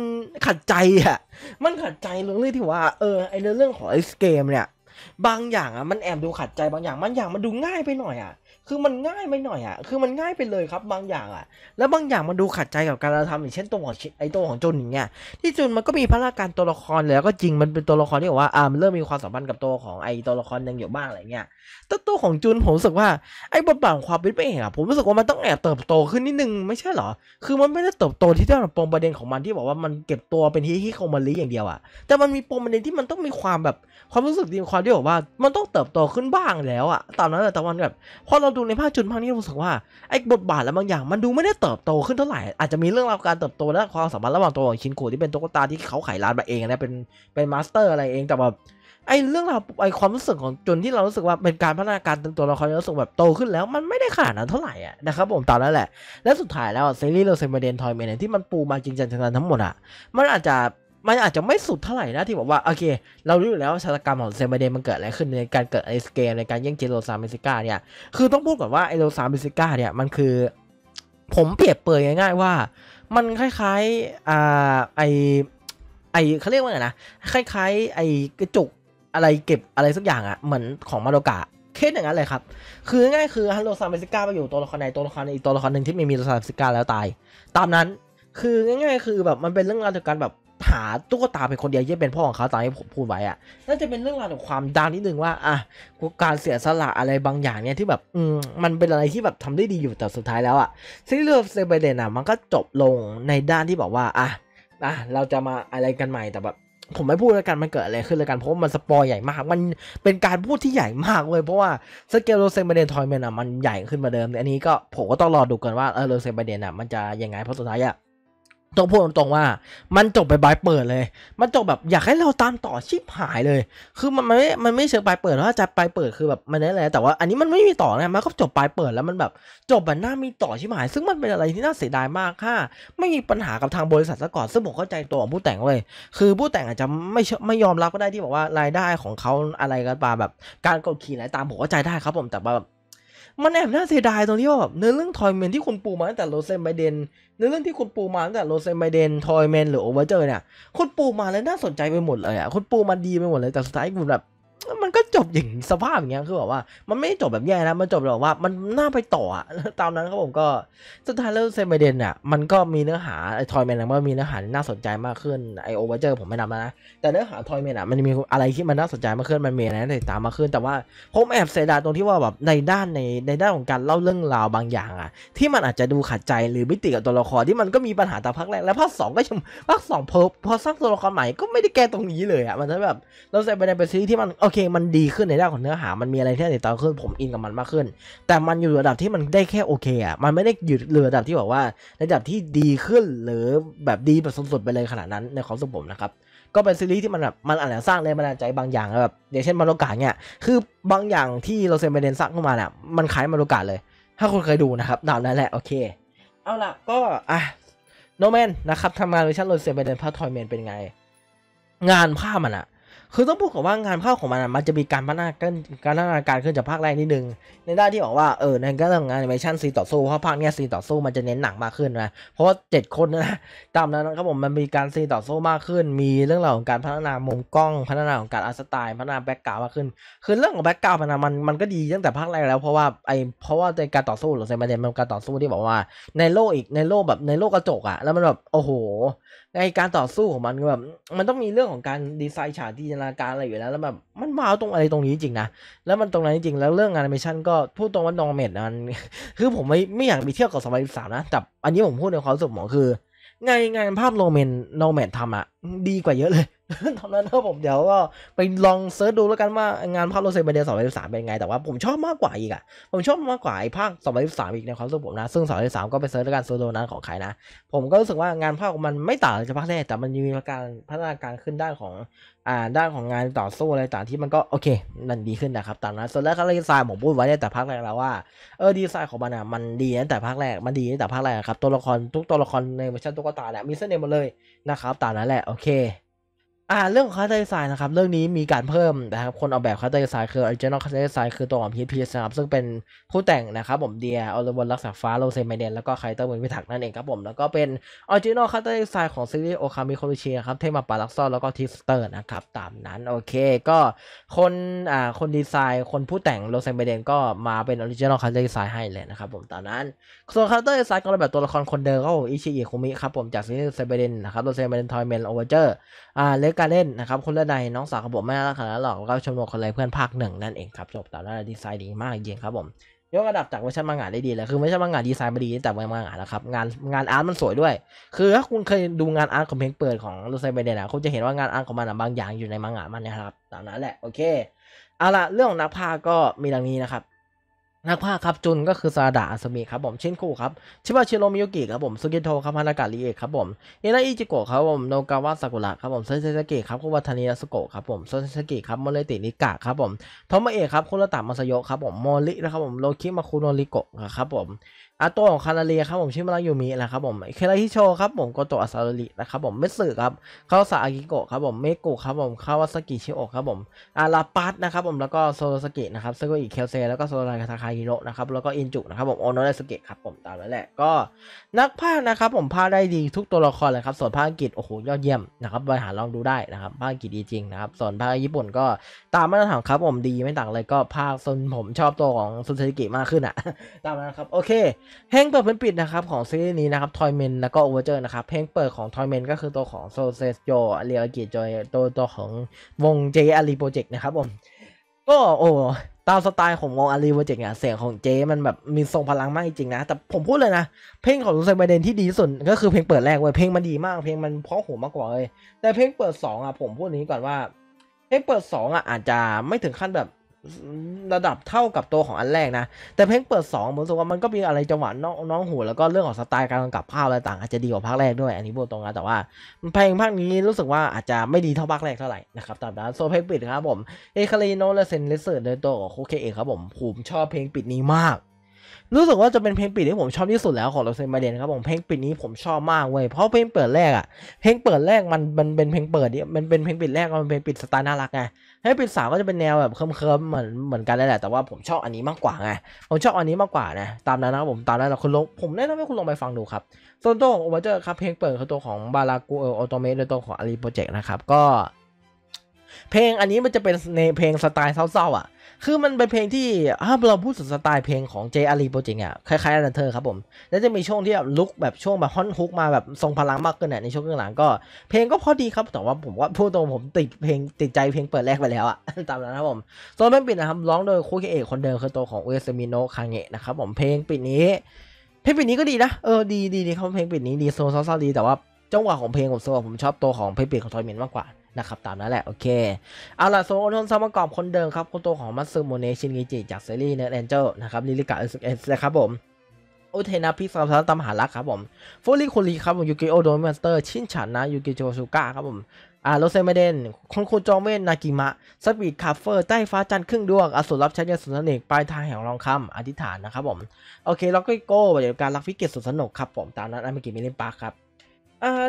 ขัดใจอ่ะมันขัดใจเรื่องที่ว่าเออไอเรื่องของไอสเกมเนี่ย บางอย่างอ่ะมันแอบดูขัดใจบางอย่างบางอย่างมันดูง่ายไปหน่อยอ่ะคือมันง่ายไปหน่อยอ่ะ คือมันง่ายไปเลยครับบางอย่างอ่ะ แล้วบางอย่างมันดูขัดใจกับการทำอย่างเช่นตัวของไอตัวของจนอย่างเงี้ย ที่จุนมันก็มีพลังการตัวละครแล้วก็จริงมันเป็นตัวละครที่บอกว่าอ่ามันเริ่มมีความสัมพันธ์กับตัวของไอตัวละครหนึ่งอยู่บ้างอะไรเงี้ยตัวตัวของจุนผมรู้สึกว่าไอ้บทบาทของความเป็นพระเอกอะผมรู้สึกว่ามันต้องแอบเติบโตขึ้นนิดนึงไม่ใช่เหรอคือมันไม่ได้เติบโตที่เรื่องปมประเด็นของมันที่บอกว่ามันเก็บตัวเป็นฮีฮีคองมาลีอย่างเดียวอะแต่มันมีปมประเด็นที่มันต้องมีความแบบความรู้สึกดีความที่บอกว่า มันต้องเติบโตขึ้นบ้างแล้วอะตอนนั้นแต่วันแบบพอเราดูในภาพจุนภาคนี้รู้สึกว่าไอ้บทบาทและบางอย่างมันดูไม่ได้เติบโตขึ้นเท่าไหร่อาจจะมีเรื่องราวการเติบโตและความสามารถระหว่างตัวของชินโกที่เป็นตุ๊กตาที่เขาไขลานมาเองนะเป็นเป็นมาสเตอร์อะไรเองแต่แบบไอเรื่องราวไอความรู้สึกของจนที่เรารู้สึกว่าเป็นการพัฒนาการตัวละครรู้สึกแบบโตขึ้นแล้ว มันไม่ได้ขนาดนั้นเท่าไหร่อ่ะนะครับผมตอนนั้นแหละ และสุดท้ายแล้วซีรีส์เราเซมเบเดนทอยเมนที่มันปูมาจริงจังทั้งหมดอ่ะมันอาจจะมันอาจจะไม่สุดเท่าไหร่นะที่บอกว่าโอเค เรารู้อยู่แล้วชาตกรรมของเซมเบเดนมันเกิดอะไรขึ้นในการเกิดไอสเกมในการแย่งเจโรซาเมซิก้าเนี่ยคือต้องพูดก่อนว่าไอโรซาเมซิก้าเนี่ยมันคือผมเปรียบเปรยง่ายๆ ว่า มันคล้ายๆอ่าไอไอเขาเรียกว่าไงนะคล้าย ๆ ไอกระจุกอะไรเก็บอะไรสักอย่างอะเหมือนของมาโดกะเคสอย่างนั้นเลยครับ คือง่ายคือฮันโลซามเบสิก้าไปอยู่ตัวละครไหนตัวละครอีกตัวละครหนึ่งที่ไม่มีตัซามเบสิก้าแล้วตายตามนั้น คือง่าย ๆ คือแบบมันเป็นเรื่องราวเกี่ยวกับแบบหาตุ๊กตาเป็นคนเดียวที่เป็นพ่อของเขาตามที่ผมพูดไว้อะน่าจะเป็นเรื่องราวของความดาวนิดนึงว่าอ่ะการเสียสละ อะไรบางอย่างเนี่ยที่แบบ อืมมันเป็นอะไรที่แบบทำได้ดีอยู่แต่สุดท้ายแล้วอะซีรีส์เลเซเบเดนอะมันก็จบลงในด้านที่บอกว่าอ่ะอ่ะเราจะมาอะไรกันใหม่แต่แบบผมไม่พูดแล้วกันมันเกิดอะไรขึ้นแล้วกันเพราะมันสปอยใหญ่มาก มันเป็นการพูดที่ใหญ่มากเลยเพราะว่าสเกลโรเซนเบเดนทอยแมนอ่ะมันใหญ่ขึ้นมาเดิมอันนี้ก็ผมก็ต้องรอดูกันว่าเออโรเซนเบเดนอ่ะมันจะยังไงเพราะสุดท้ายอ่ะต้องพูดตรงๆว่ามันจบไปบายเปิดเลย มันจบแบบอยากให้เราตามต่อชิบหายเลย คือมันไม่มันไม่เชิงปลายเปิดว่าจะปลายเปิดคือแบบมันนั่นแหละแต่ว่าอันนี้มันไม่มีต่อนะมันก็จบปลายเปิดแล้วมันแบบ จบแบบหน้ามีต่อชิบหาย ซึ่งมันเป็นอะไรที่น่าเสียดายมากค่ะ ไม่มีปัญหากับทางบริษัทซะก่อนซึ่งผมเข้าใจตัวของผู้แต่งเลย คือผู้แต่งอาจจะไม่ไม่ยอมรับก็ได้ที่บอกว่ารายได้ของเขาอะไรกันปาแบบการกดขี่อะไรตามผมเข้าใจได้ครับผม แต่แบบมันแอบน่าเสียดายตรงที่ว่าเนื้อเรื่องทอยเมนที่คุณปูมาตั้งแต่โรเซนไบเดนเนื้อเรื่องที่คุณปูมาตั้งแต่โรเซนไบเดนทอยเมนหรือโอเวอร์เจอร์เนี่ยคุณปูมาแล้วน่าสนใจไปหมดเลยอ่ะคุณปูมาดีไปหมดเลยแต่สุดท้ายคุณแบบมันก็จบอย่างสภาพอย่างเงี้ย คือแบบว่า มันไม่จบแบบแย่นะ มันจบแบบว่ามันน่าไปต่ออะตามนั้นครับผมก็สุดท้ายแล้วเซมเเดนอ่ะมันก็มีเนื้อหาไอ้ทอยแมนมันมีเนื้อหาที่น่าสนใจมากขึ้นไอโอเวอร์เจอร์ผมไม่นำนะ แต่เนื้อหาทอยแมนอ่ะมันมีอะไรที่มันน่าสนใจมากขึ้น มันมีอะไรติดตามมากขึ้น แต่ว่าผมแอบเสียดายตรงที่ว่าแบบในด้านในในด้านของการเล่าเรื่องราวบางอย่างอ่ะ ที่มันอาจจะดูขัดใจหรือมิติกับตัวละครที่มันก็มีปัญหาตามภาคแรกและภาคสองก็ภาคสองพอพอสร้างตัวละครใหม่ก็ไม่ได้แก้ตรงนี้เลยอ่ะมันจะแบบเราเซมเดนเป็นซีรีส์ที่มันโออเค มันดีขึ้นในด้านของเนื้อหา มันมีอะไรที่ติดตามขึ้นผมอินกับมันมากขึ้น แต่มันอยู่ระดับที่มันได้แค่โอเคอ่ะ มันไม่ได้อยู่ระดับที่แบบว่าระดับที่ดีขึ้นหรือแบบดีแบบสุดๆไปเลยขนาดนั้นในความสุขผมนะครับ ก็เป็นซีรีส์ที่มันแบบมันอาจจะสร้างแรงบันดาลใจบางอย่างแบบอย่างเช่นมารุกาเนี่ย คือบางอย่างที่เราเซนเบเดนสร้างขึ้นมาเนี่ยมันคล้ายมารุกาเลย ถ้าคุณเคยดูนะครับดาวนั้นแหละโอเค เอาล่ะก็อ่ะโนแมนนะครับทำงานเวอร์ชันโรเซนเบเดนพาททอยเมนเป็นไง งานภาพมันอะคือต้องพูดกับว่างานเข้าของมันมันจะมีการพัฒนาการการพัฒนาการขึ้นจากภาคแรกนิดนึง ในด้านที่บอกว่าเออในกาเรื่องงานแอนิเมชันซีต่อสู้เพราะภาคเนี้ยซีต่อสู้มันจะเน้นหนักมากขึ้นนะเพราะว่าเจ็ดคนนะตามนั้นครับผมมันมีการซีต่อสู้มากขึ้น มีเรื่องราวของการพัฒนามุมกล้อง พัฒนาของการอาร์ตสไตล์พัฒนาแบ็กกราวมากขึ้นคือเรื่องของแบ็กกราวมันมันมันก็ดีตั้งแต่ภาคแรกแล้วเพราะว่าไอเพราะว่าในการต่อสู้หรือในประเด็นนการต่อสู้ที่บอกว่า ในโลกอีกในโลกแบบในโลกกระจกอะแล้วมันแบบโอ้โหในการต่อสู้ของมันแบบ มันต้องมีเรื่องของการดีไซน์ฉากจินตนาการอะไรอยู่แล้วแล้วแบบมันมาเอาตรงอะไรตรงนี้จริงนะแล้วมันตรงนั้นจริงแล้วเรื่องงานแอนิเมชันก็พูดตรงว่านองเมดมันคือผมไม่ไม่อยากไปเที่ยวกับสมัยสามนะ แต่ อันนี้ผมพูดในความสุขหมอคือ ไงงานภาพโนเมนโนเมดทำอะดีกว่าเยอะเลยตอนนั้นผมเดี๋ยวก็ไปลองเซิร์ชดูแล้วกันว่า งานภาคโรเซนเบเดียสองพันสิบสามเป็นไง แต่ว่าผมชอบมาก กว่าอีกอ่ะผมชอบมากกว่าไอ้ภาคสองพันสิบสามอีกในความรู้สึกผมนะ ซึ่งสองพันสิบสามก็ไปเซิร์ชแล้วกันโซโลนั้นของใครนะ ผมก็รู้สึกว่างานภาคมันไม่ต่างจากภาคแรกแต่มันมีการพัฒนาการขึ้นด้านของอ่าด้านของงานต่อสู้อะไรต่างที่มันก็โอเคนันดีขึ้นนะครับตามนั้นส่วนแรกก็เลดีไซน์ผมพูดไว้แต่ภาคแรกแล้วว่าเออดีไซน์ของมันอ่ะมันดีตั้งแต่ภาคแรกมันดีตั้งแต่ภาคแรกครับ ตัวละครทุกตัวละครในเวอร์ชันตุ๊กตาแหละมีเสน่ห์หมดเลยนะครับตามนั้นแหละโอเคอ่าเรื่องค่าเตอร์ไซน์นะครับเรื่องนี้มีการเพิ่มนะครับคนออกแบบคาเตอร์ไซน์คือออริจินอลคาเตอร์ไซน์คือตัวของพีทพีนะครับซึ่งเป็นผู้แต่งนะครับผมเดียอลวอนรักษาฟ้าโรเซมไมเดนแล้วก็ไคเตอร์วินวิถักษ์นั่นเองครับผม แล้วก็เป็นออริจินอลคาเตอร์ไซน์ของซีรีส์โอคามิโคลิชีนะครับ เทมาปาลักซอนแล้วก็ทิสเตอร์นะครับ ตามนั้น โอเคก็คนอ่าคนดีไซน์ คนผู้แต่งโรเซมไมเดน ก็มาเป็นออริจินอลคเาอร์ไซน์ให้เลยนะครับผมตามนั้นส่วนคเตใร้ไซนยก็แบบตัวละครคนเดิมก็อิชิอิคุมิครับผมจากซีรีส์เซมบเดนนะครับโรเซมเดนทอยเมนโอเวอร์เจอร์อ่าเลกการเล่นนะครับคนละใดน้องสาวของผมไม่รักขันาดหรอก ก็ชมรมคนไรเพื่อนภาคหนึ่ง นั่นเองครับ จบแต่ละดีไซน์ดีมากจริงครับผม ยกระดับจากเวอร์ชันมังงะได้ดีเลย คือวอร์ชนมังงะดีไซน์มาดี แต่เวอร์ชันมังงะนะครับงานงานอาร์ตมันสวยด้วย คือถ้าคุณเคยดูงานอาร์ตของเพลงเปิดของลูายเบเดนนะคุณจะเห็นว่างานอาร์ตของมันบางอย่างอยู่ในมังงะมันนะครับตามนั้นแหละโอเคเอาละเรื่ององนักพาก็มีดังนี้นะครับนักภาคครับจุนก็คือ ซาดาอัสมีครับผมชินคูครับชิบะชิโรมิยุกิครับผมซุกิโตครับฮานากะริเอะครับผมเอนาอิจิโกะครับผมโนกาวะซากุระครับผมเซนเซสกิครับคุวาทานิยาสุโกะครับผมโซนเซสกิครับโมเลตินิกะครับผมโทมะเอะครับคุระตะมาสโยครับผมโมรินะครับผมโลคิมาคุโนริโกะครับผมอาตัวของคาราเรียครับผมชื่อมารายูมินะครับผมเคราฮิโชครับผมโกโตะอาซารินะครับผมเมสึครับคาสซาอากิโกะครับผมเมกุครับผมคาวาสกิชิโอะครับผมอาราปัสนะครับผมแล้วก็โซโลสกินะครับซึ่งก็อกเคลเซแล้วก็โซลารคาทาคาฮิโร่นะครับแล้วก็อินจุนะครับผมโอโนเรสกะครับผมตามนั้นแหละก็ นักภาคนะครับผมภาคได้ดีทุกตัวละครเลยครับส่วนภาคอังกฤษโอ้โหยอดเยี่ยมนะครับไปหาลองดูได้นะครับภาคอังกฤษดีจริงนะครับส่วนภาคญี่ปุ่นก็ตามมาตรฐานครับ ผมดีไม่ต่างเลยก็ภาคส่วนผมชอบตัวของซุนเซกิมากขึ้นอ่ะ ตามนั้นครับโอเคเพลงเปิดเป็นปิดนะครับของซีรีส์นี้นะครับทอยเมน แล้วก็โอเวอร์เจอร์ นะครับ เพลงเปิดของทอยเมนก็คือตัวของโซเซสโยเรียกิจอยตัวตัวของวงเจอารีโปรเจกต์นะครับผมก็ โอ้ตามสไตล์ ของวงอารีโปรเจกต์เนี่ยเสียงของเจมันแบบ มีทรงพลังมากจริงนะ แต่ผมพูดเลย นะเพลงของโซเซนไบเดนที่ดีที่สุดก็คือเพลงเปิดแรกเว้ยเพลงมันดีมาก เพลงมันเพราะหูมากกว่าเลยแต่เพลงเปิดสอง่ะผมพูดนี้ก่อนว่าเพลงเปิดงอ่ะอาจจะไม่ถึงขั้นแบบระดับเท่ากับตัวของอันแรกนะ แต่เพลงเปิด2ผมรู้สึกว่ามันก็มีอะไรจังหวะน้องน้องหูแล้วก็เรื่องของสไตล์การกำกับภาพอะไรต่างอาจจะดีกว่าภาคแรกด้วยอันนี้พูดตรงนะแต่ว่า เพลงภาคนี้รู้สึกว่าอาจจะไม่ดีเท่าภาคแรกเท่าไหร่นะครับตามนั้นโซเพลงปิดครับผมเอคารีโนและเซนเลเซอร์โดยตัวของโคเคเอครับผมผมชอบเพลงปิดนี้มาก รู้สึกว่าจะเป็นเพลงปิดที่ผมชอบที่สุดแล้วของเราเซนมาเดนครับผมเพลงปิดนี้ผมชอบมากเว้ยเพราะเพลงเปิดแรกอะเพลงเปิดแรกมันมันเป็นเพลงเปิดเนี่ยมันเป็นเพลงปิดแรกมันเป็นปิดสไตล์น่ารักไงห้าเปีนสามก็จะเป็นแนวแบบเคลิ้มๆ เหมือนเหมือนกันแหละ แต่ว่าผมชอบอันนี้มากกว่าไง ผมชอบอันนี้มากกว่านะตามนั้นนะครับผม ตามนั้นเราคุณลงผมแนะนำให้คุณลองไปฟังดูครับ ส่วนตัวของโอเวอร์เจอร์ครับเพลงเปิดคือตัวของบารากูเออออโตเมตหรือตัวของอารีโปรเจกต์นะครับ ก็เพลงอันนี้มันจะเป็นในเพลงสไตล์เศร้าๆอ่ะคือมันเป็นเพลงที่ถ้าเราพูดถึงสไตล์เพลงของเจอารีโปรเจกต์อ่ะคล้ายๆอันเธอร์ครับผม แล้วจะมีช่วงที่แบบลุกแบบช่วงแบบฮอน ฮุกมาแบบทรงพลังมากขึ้นในช่วงข้างหลังก็ เพลงก็พอดีครับ แต่ว่าผมว่าพูดตรงผมติดเพลงติดใจเพลงเปิดแรกไปแล้วอ่ะตามนั้นครับผมโซนเพลงปิดนะครับร้องโดยคู่เอกคนเดิมคือตัวของเอสมิโนะคางเงะนะครับผมเพลงปิดนี้เพลงปิดนี้ก็ดีนะเออดีดีดีครับเพลงปิดนี้ดีโซซอซดีแต่ว่าจังหวะของเพลงผมโซผมชอบตัวของเพลงปิดของทอยเมนมากกว่านะครับ ตามนั้นแหละ โอเค เอาล่ะโซโออนซามากอบ คนเดิมครับคนตัวของมัตสึโมเนชินกิจิ จากซีรีส์เนร์แอนเจลนะครับลิลิกะเอสเอสนะครับผมโอเทนาพิซซัมตามหารักครับผมโฟลิคุรีครับผม ยูกิโอโดมอนสเตอร์ ชินฉันนะ ยูกิโชซูกะครับผม อ่าโรเซเมเดนคนคุจองเวนนากิมะสปีดคาเฟอร์ใต้ฟ้าจันทร์ครึ่งดวงอสุรรับใช้ยาสุนทรเอกปลายทางแห่งรองคำอธิษฐานนะครับผมโอเคเลาก็โก้เดี๋ยวการรักพิเกตสุดสนุกครับผมตามนั้นอเมกิมิเลนปาร์ครับ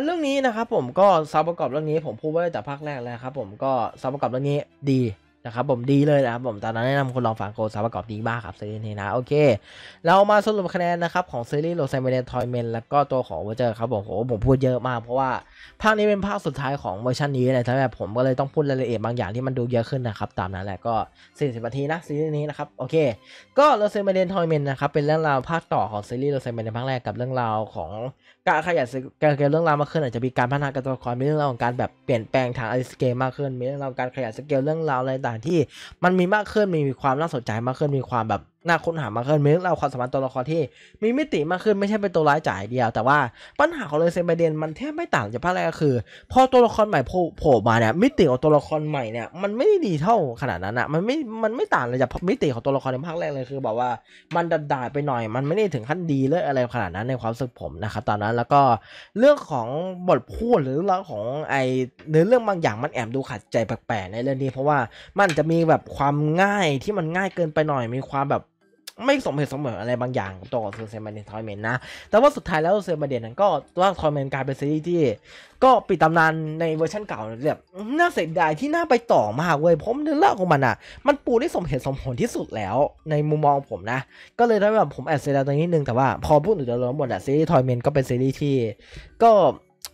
เรื่องนี้ นะครับ ผมก็ซับประกอบเรื่องนี้ผมพูดไว้แต่ภาคแรกแล้วครับผมก็ซับประกอบเรื่องนี้ดี นะครับ ผมดีเลย นะครับผม ตอนนั้นแนะนำคนลองฟังโกซับประกอบดีมากครับซีรีส์นี้นะโอเค เรามาสรุปคะแนนนะครับของซีรีส์โรซเมเดนทอยเมนแล้วก็ตัวของเวอร์เจอร์ครับผมโอ้ผมพูดเยอะมาก เพราะว่าภาคนี้เป็นภาคสุดท้ายของเวอร์ชันนี้เลยทำให้ผมก็เลยต้องพูดรายละเอียดบางอย่างที่มันดูเยอะขึ้นนะครับตามนั้นแหละก็40นาทีนะซีรีส์นี้นะครับโอเค ก็โรซเมเดนทอยเมนนะครับเป็นเรื่องราวภาคต่อของซีรีส์โรซเมเดนภาคแรกกับเรื่องราวของการขยายการเกลเรื่องราวมากขึ้น อาจจะมีการพัฒนาการตัวละครมีเรื่องราวของการแบบเปลี่ยนแปลงทางอลิสเกมมากขึ้นมีเรื่องราวการขยายสเกลเรื่องราวอะไรต่างที่มันมีมากขึ้นมีความน่าสนใจมากขึ้นมีความแบบน่าค้นหามากขึ้นมีเรื่องราวความสมาันตัวละครที่มีมิติมากขึ้นไม่ใช่เป็นตัวร้ายจ่ายเดียว แต่ว่า ปัญหาของเรื่องเซนไบเดนมันแทบไม่ต่างจากภาคแรกก็คือพอตัวละครใหม่โผล่มาเนี่ยมิติของตัวละครใหม่เนี่ยมันไม่ดดีเท่าขนาดนั้นอะมันไม่มันไม่ต่างเลยจากมิติของตัวละครในภาคแรกเลยคือแบบว่ามันดัดดาไปหน่อย มันไม่ได้ถึงขั้นดีเลยอะไรขนาดนั้นในความรู้สึกผมนะครับตอนนั้นแล้วก็เรื่องของบทพูดหรือเรื่องของไอเนื้อเรื่องบางอย่างมันแอบดูขัดใจแปลกๆในเรื่องนี้เพราะว่ามันจะมีแบบความง่ายที่มันง่ายเกินไปหน่อยมีความแบบไม่สมเหตุสมผลอะไรบางอย่างต่อซ์เซมาเดนทอยเมนนะ แต่ว่าสุดท้ายแล้วเซอเซมาเดนนั้นก็ตัวทอยเมนกลายเป็นซีรีส์ที่ ก็ปิดตำนานในเวอร์ชันเก่าแบบน่าเสียดายที่น่าไปต่อมากเว้ยผมเนื้อเรื่องของมันอ่ะ มันปูได้สมเหตุสมผลที่สุดแล้วในมุมมองผมนะ ก็เลยได้แบบผมแอบเสียดายตรงนี้นึงแต่ว่า พอพูดถึงเรื่องหมดอะซีรีส์ทอยเมนก็เป็นซีรีส์ที่ก็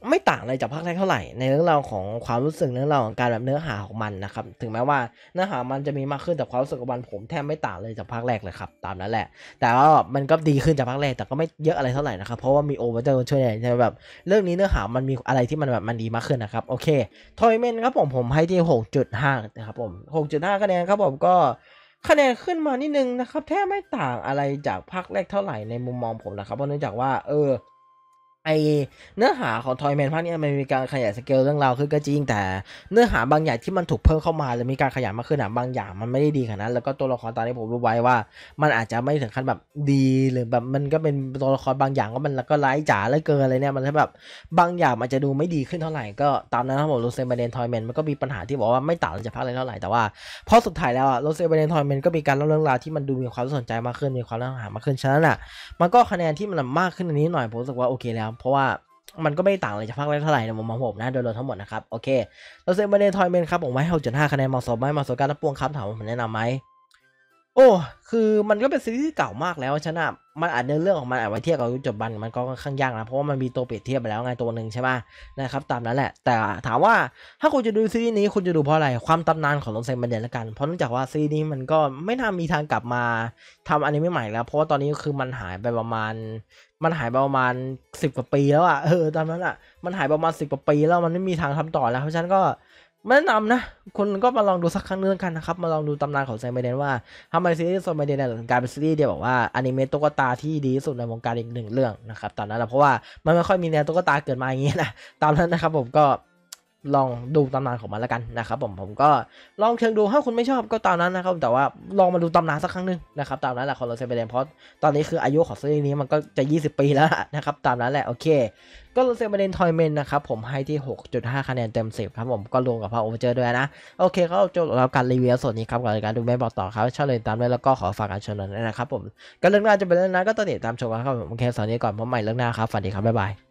ไม่ต่างอะไรจากภาคแรกเท่าไหร่ ในเรื่องราวของความรู้สึกเรื่องราวของการแบบเนื้อหาของมันนะครับ ถึงแม้ว่าเนื้อหามันจะมีมากขึ้นแต่ความรู้สึกของมันผมแทบไม่ต่างเลยจากภาคแรกเลยครับตามนั้นแหละ แต่ว่ามันก็ดีขึ้นจากภาคแรกแต่ก็ไม่เยอะอะไรเท่าไหร่นะครับเพราะว่ามีโอเวอร์เจอร์ช่วยในแบบเรื่องนี้เนื้อหามันมีอะไรที่มันแบบมันดีมากขึ้นนะครับ โอเคทอยเมนครับผมผมให้ที่หหกจุด้านะครับผมหหกจุด้าคะแนนครับผมก็คะแนนขึ้นมานิดนึงนะครับแทบไม่ต่างอะไรจากภาคแรกเท่าไหร่ในมุมมองผมนะครับเพราะเนื่องจากว่าเออไอเนื้อหาของทอยแมนภาคนี้มันมีการขยายสเกลเรื่องราวขึ้นก็จริงแต่เนื้อหาบางอย่างที่มันถูกเพิ่มเข้ามาแล้มีการขยายมากขึ้นอ่ะบางอย่างมันไม่ได้ดีขนาดนั้นแล้วก็ตัวละครตอนนี้ผมรู้ไว้ว่า มันอาจจะไม่ถึงขั้นแบบดี หรือแบบมันก็เป็นตัวละครบางอย่างก็มันแล้วก็ร้ายจ๋าไล้เกินอะไรเนี่ยมันแบบบางอย่างมันจะดูไม่ดีขึ้นเท่าไหร่ก็ตามนั้นครับผมโรเซเบเดนทอยแมนมันก็มีปัญหาที่บอกว่าไม่ต่างจากภาคเลยเท่าไหร่แต่ว่าพอสุดท้ายแล้วอะโรเซเบเดนทอยแมนก็มีการเล่าเรื่องราวที่มันดูมีความสนใจมากขึ้นมีความล่าหามากขึ้นฉะนั้นอ่ะมันก็คะแนนที่มันมากขึ้นอันนี้หน่อยผมรู้สึกว่าโอเคแล้วเพราะว่ามันก็ไม่ต่างอะไรจากภาคแรกเท่าไหร่นมุมมองผมนะ โดยรวมทั้งหมดนะครับ โอเคเราเซฟมาะเดนทอยเมนครับ ผมไว้หกจุดห้าคะแนนมาสสบไหมมาสสบการรับปวงครับ ถามผมแนะนำไหม โอ้ คือมันก็เป็นซีรีส์ที่เก่ามากแล้วชนะมันอาจเนื้อเรื่องของมันอาจไว้เทียบกับยุคจบบัน มันก็ค่อนข้างยากนะ เพราะว่ามันมีตัวเปรียบเทียบไปแล้วไงตัวหนึ่งใช่ไหมนะครับ ตามนั้นแหละ แต่ถามว่าถ้าคุณจะดูซีรีส์นี้ คุณจะดูเพราะอะไร ความตำนานของลงเซนเนเดนละกัน เพราะเนื่องจากว่าซีรีส์นี้มันก็ไม่น่ามีทางกลับมาทำอันนี้ไม่ใหม่แล้ว เพราะว่าตอนนี้คือมันหายไปประมาณมันหายประมาณสิบกว่าปีแล้วอะ่ะเออตอนนั้นอะ่ะมันหายประมาณสิบกว่าปีแล้วมันไม่มีทางทำต่อแล้วเพราะฉะนั้นก็แนะนำนะคนก็มาลองดูสักครั้งนึงกันนะครับ มาลองดูตำนานของไซมเดนว่าทำไมซีรีส์ไซมเดนเนี่ยงกลายเป็นซีรีส์เดียวบอกว่าอนิเมะตุ๊กตาที่ดีที่สุดในวงการอีกหนึ่งเรื่องนะครับตอนนั้นเพราะว่ามันไม่ค่อยมีแนวตุ๊กตาเกิดมาอย่างนี้นะตอนนั้นนะครับผมก็ลองดูตำนานของมันแล้วกันนะครับผมผมก็ลองเชิงดู ถ้าคุณไม่ชอบก็ตามนั้นนะครับ แต่ว่าลองมาดูตำนานสักครั้งหนึ่งนะครับ ตามนั้นแหละของเราเซเบเลนเพราะตอนนี้คืออายุของซีรีส์นี้มันก็จะ 20 ปีแล้วนะครับ ตามนั้นแหละโอเค ก็เรเซเบเนทอยเมนนะครับผมให้ที่ 6.5 คะแนนเต็ม 10 ครับผมก็รวมกับพาโอเวอร์เจอร์ด้วยนะโอเคก็จบแล้วการรีวิวส่วนนี้ครับกับรายการดูแม่บอกต่อครับชอบเลยตามด้วยแล้วก็ขอฝากการชมหน่อยนะครับผมการเรื่องหน้าจะเป็นเรื่องนั้นก็ตอิดตามชมครับผมโอเคสอสนี้ก่อนพบใหม่เรื่องหน้าครับวัสดีครับบ๊ายบาย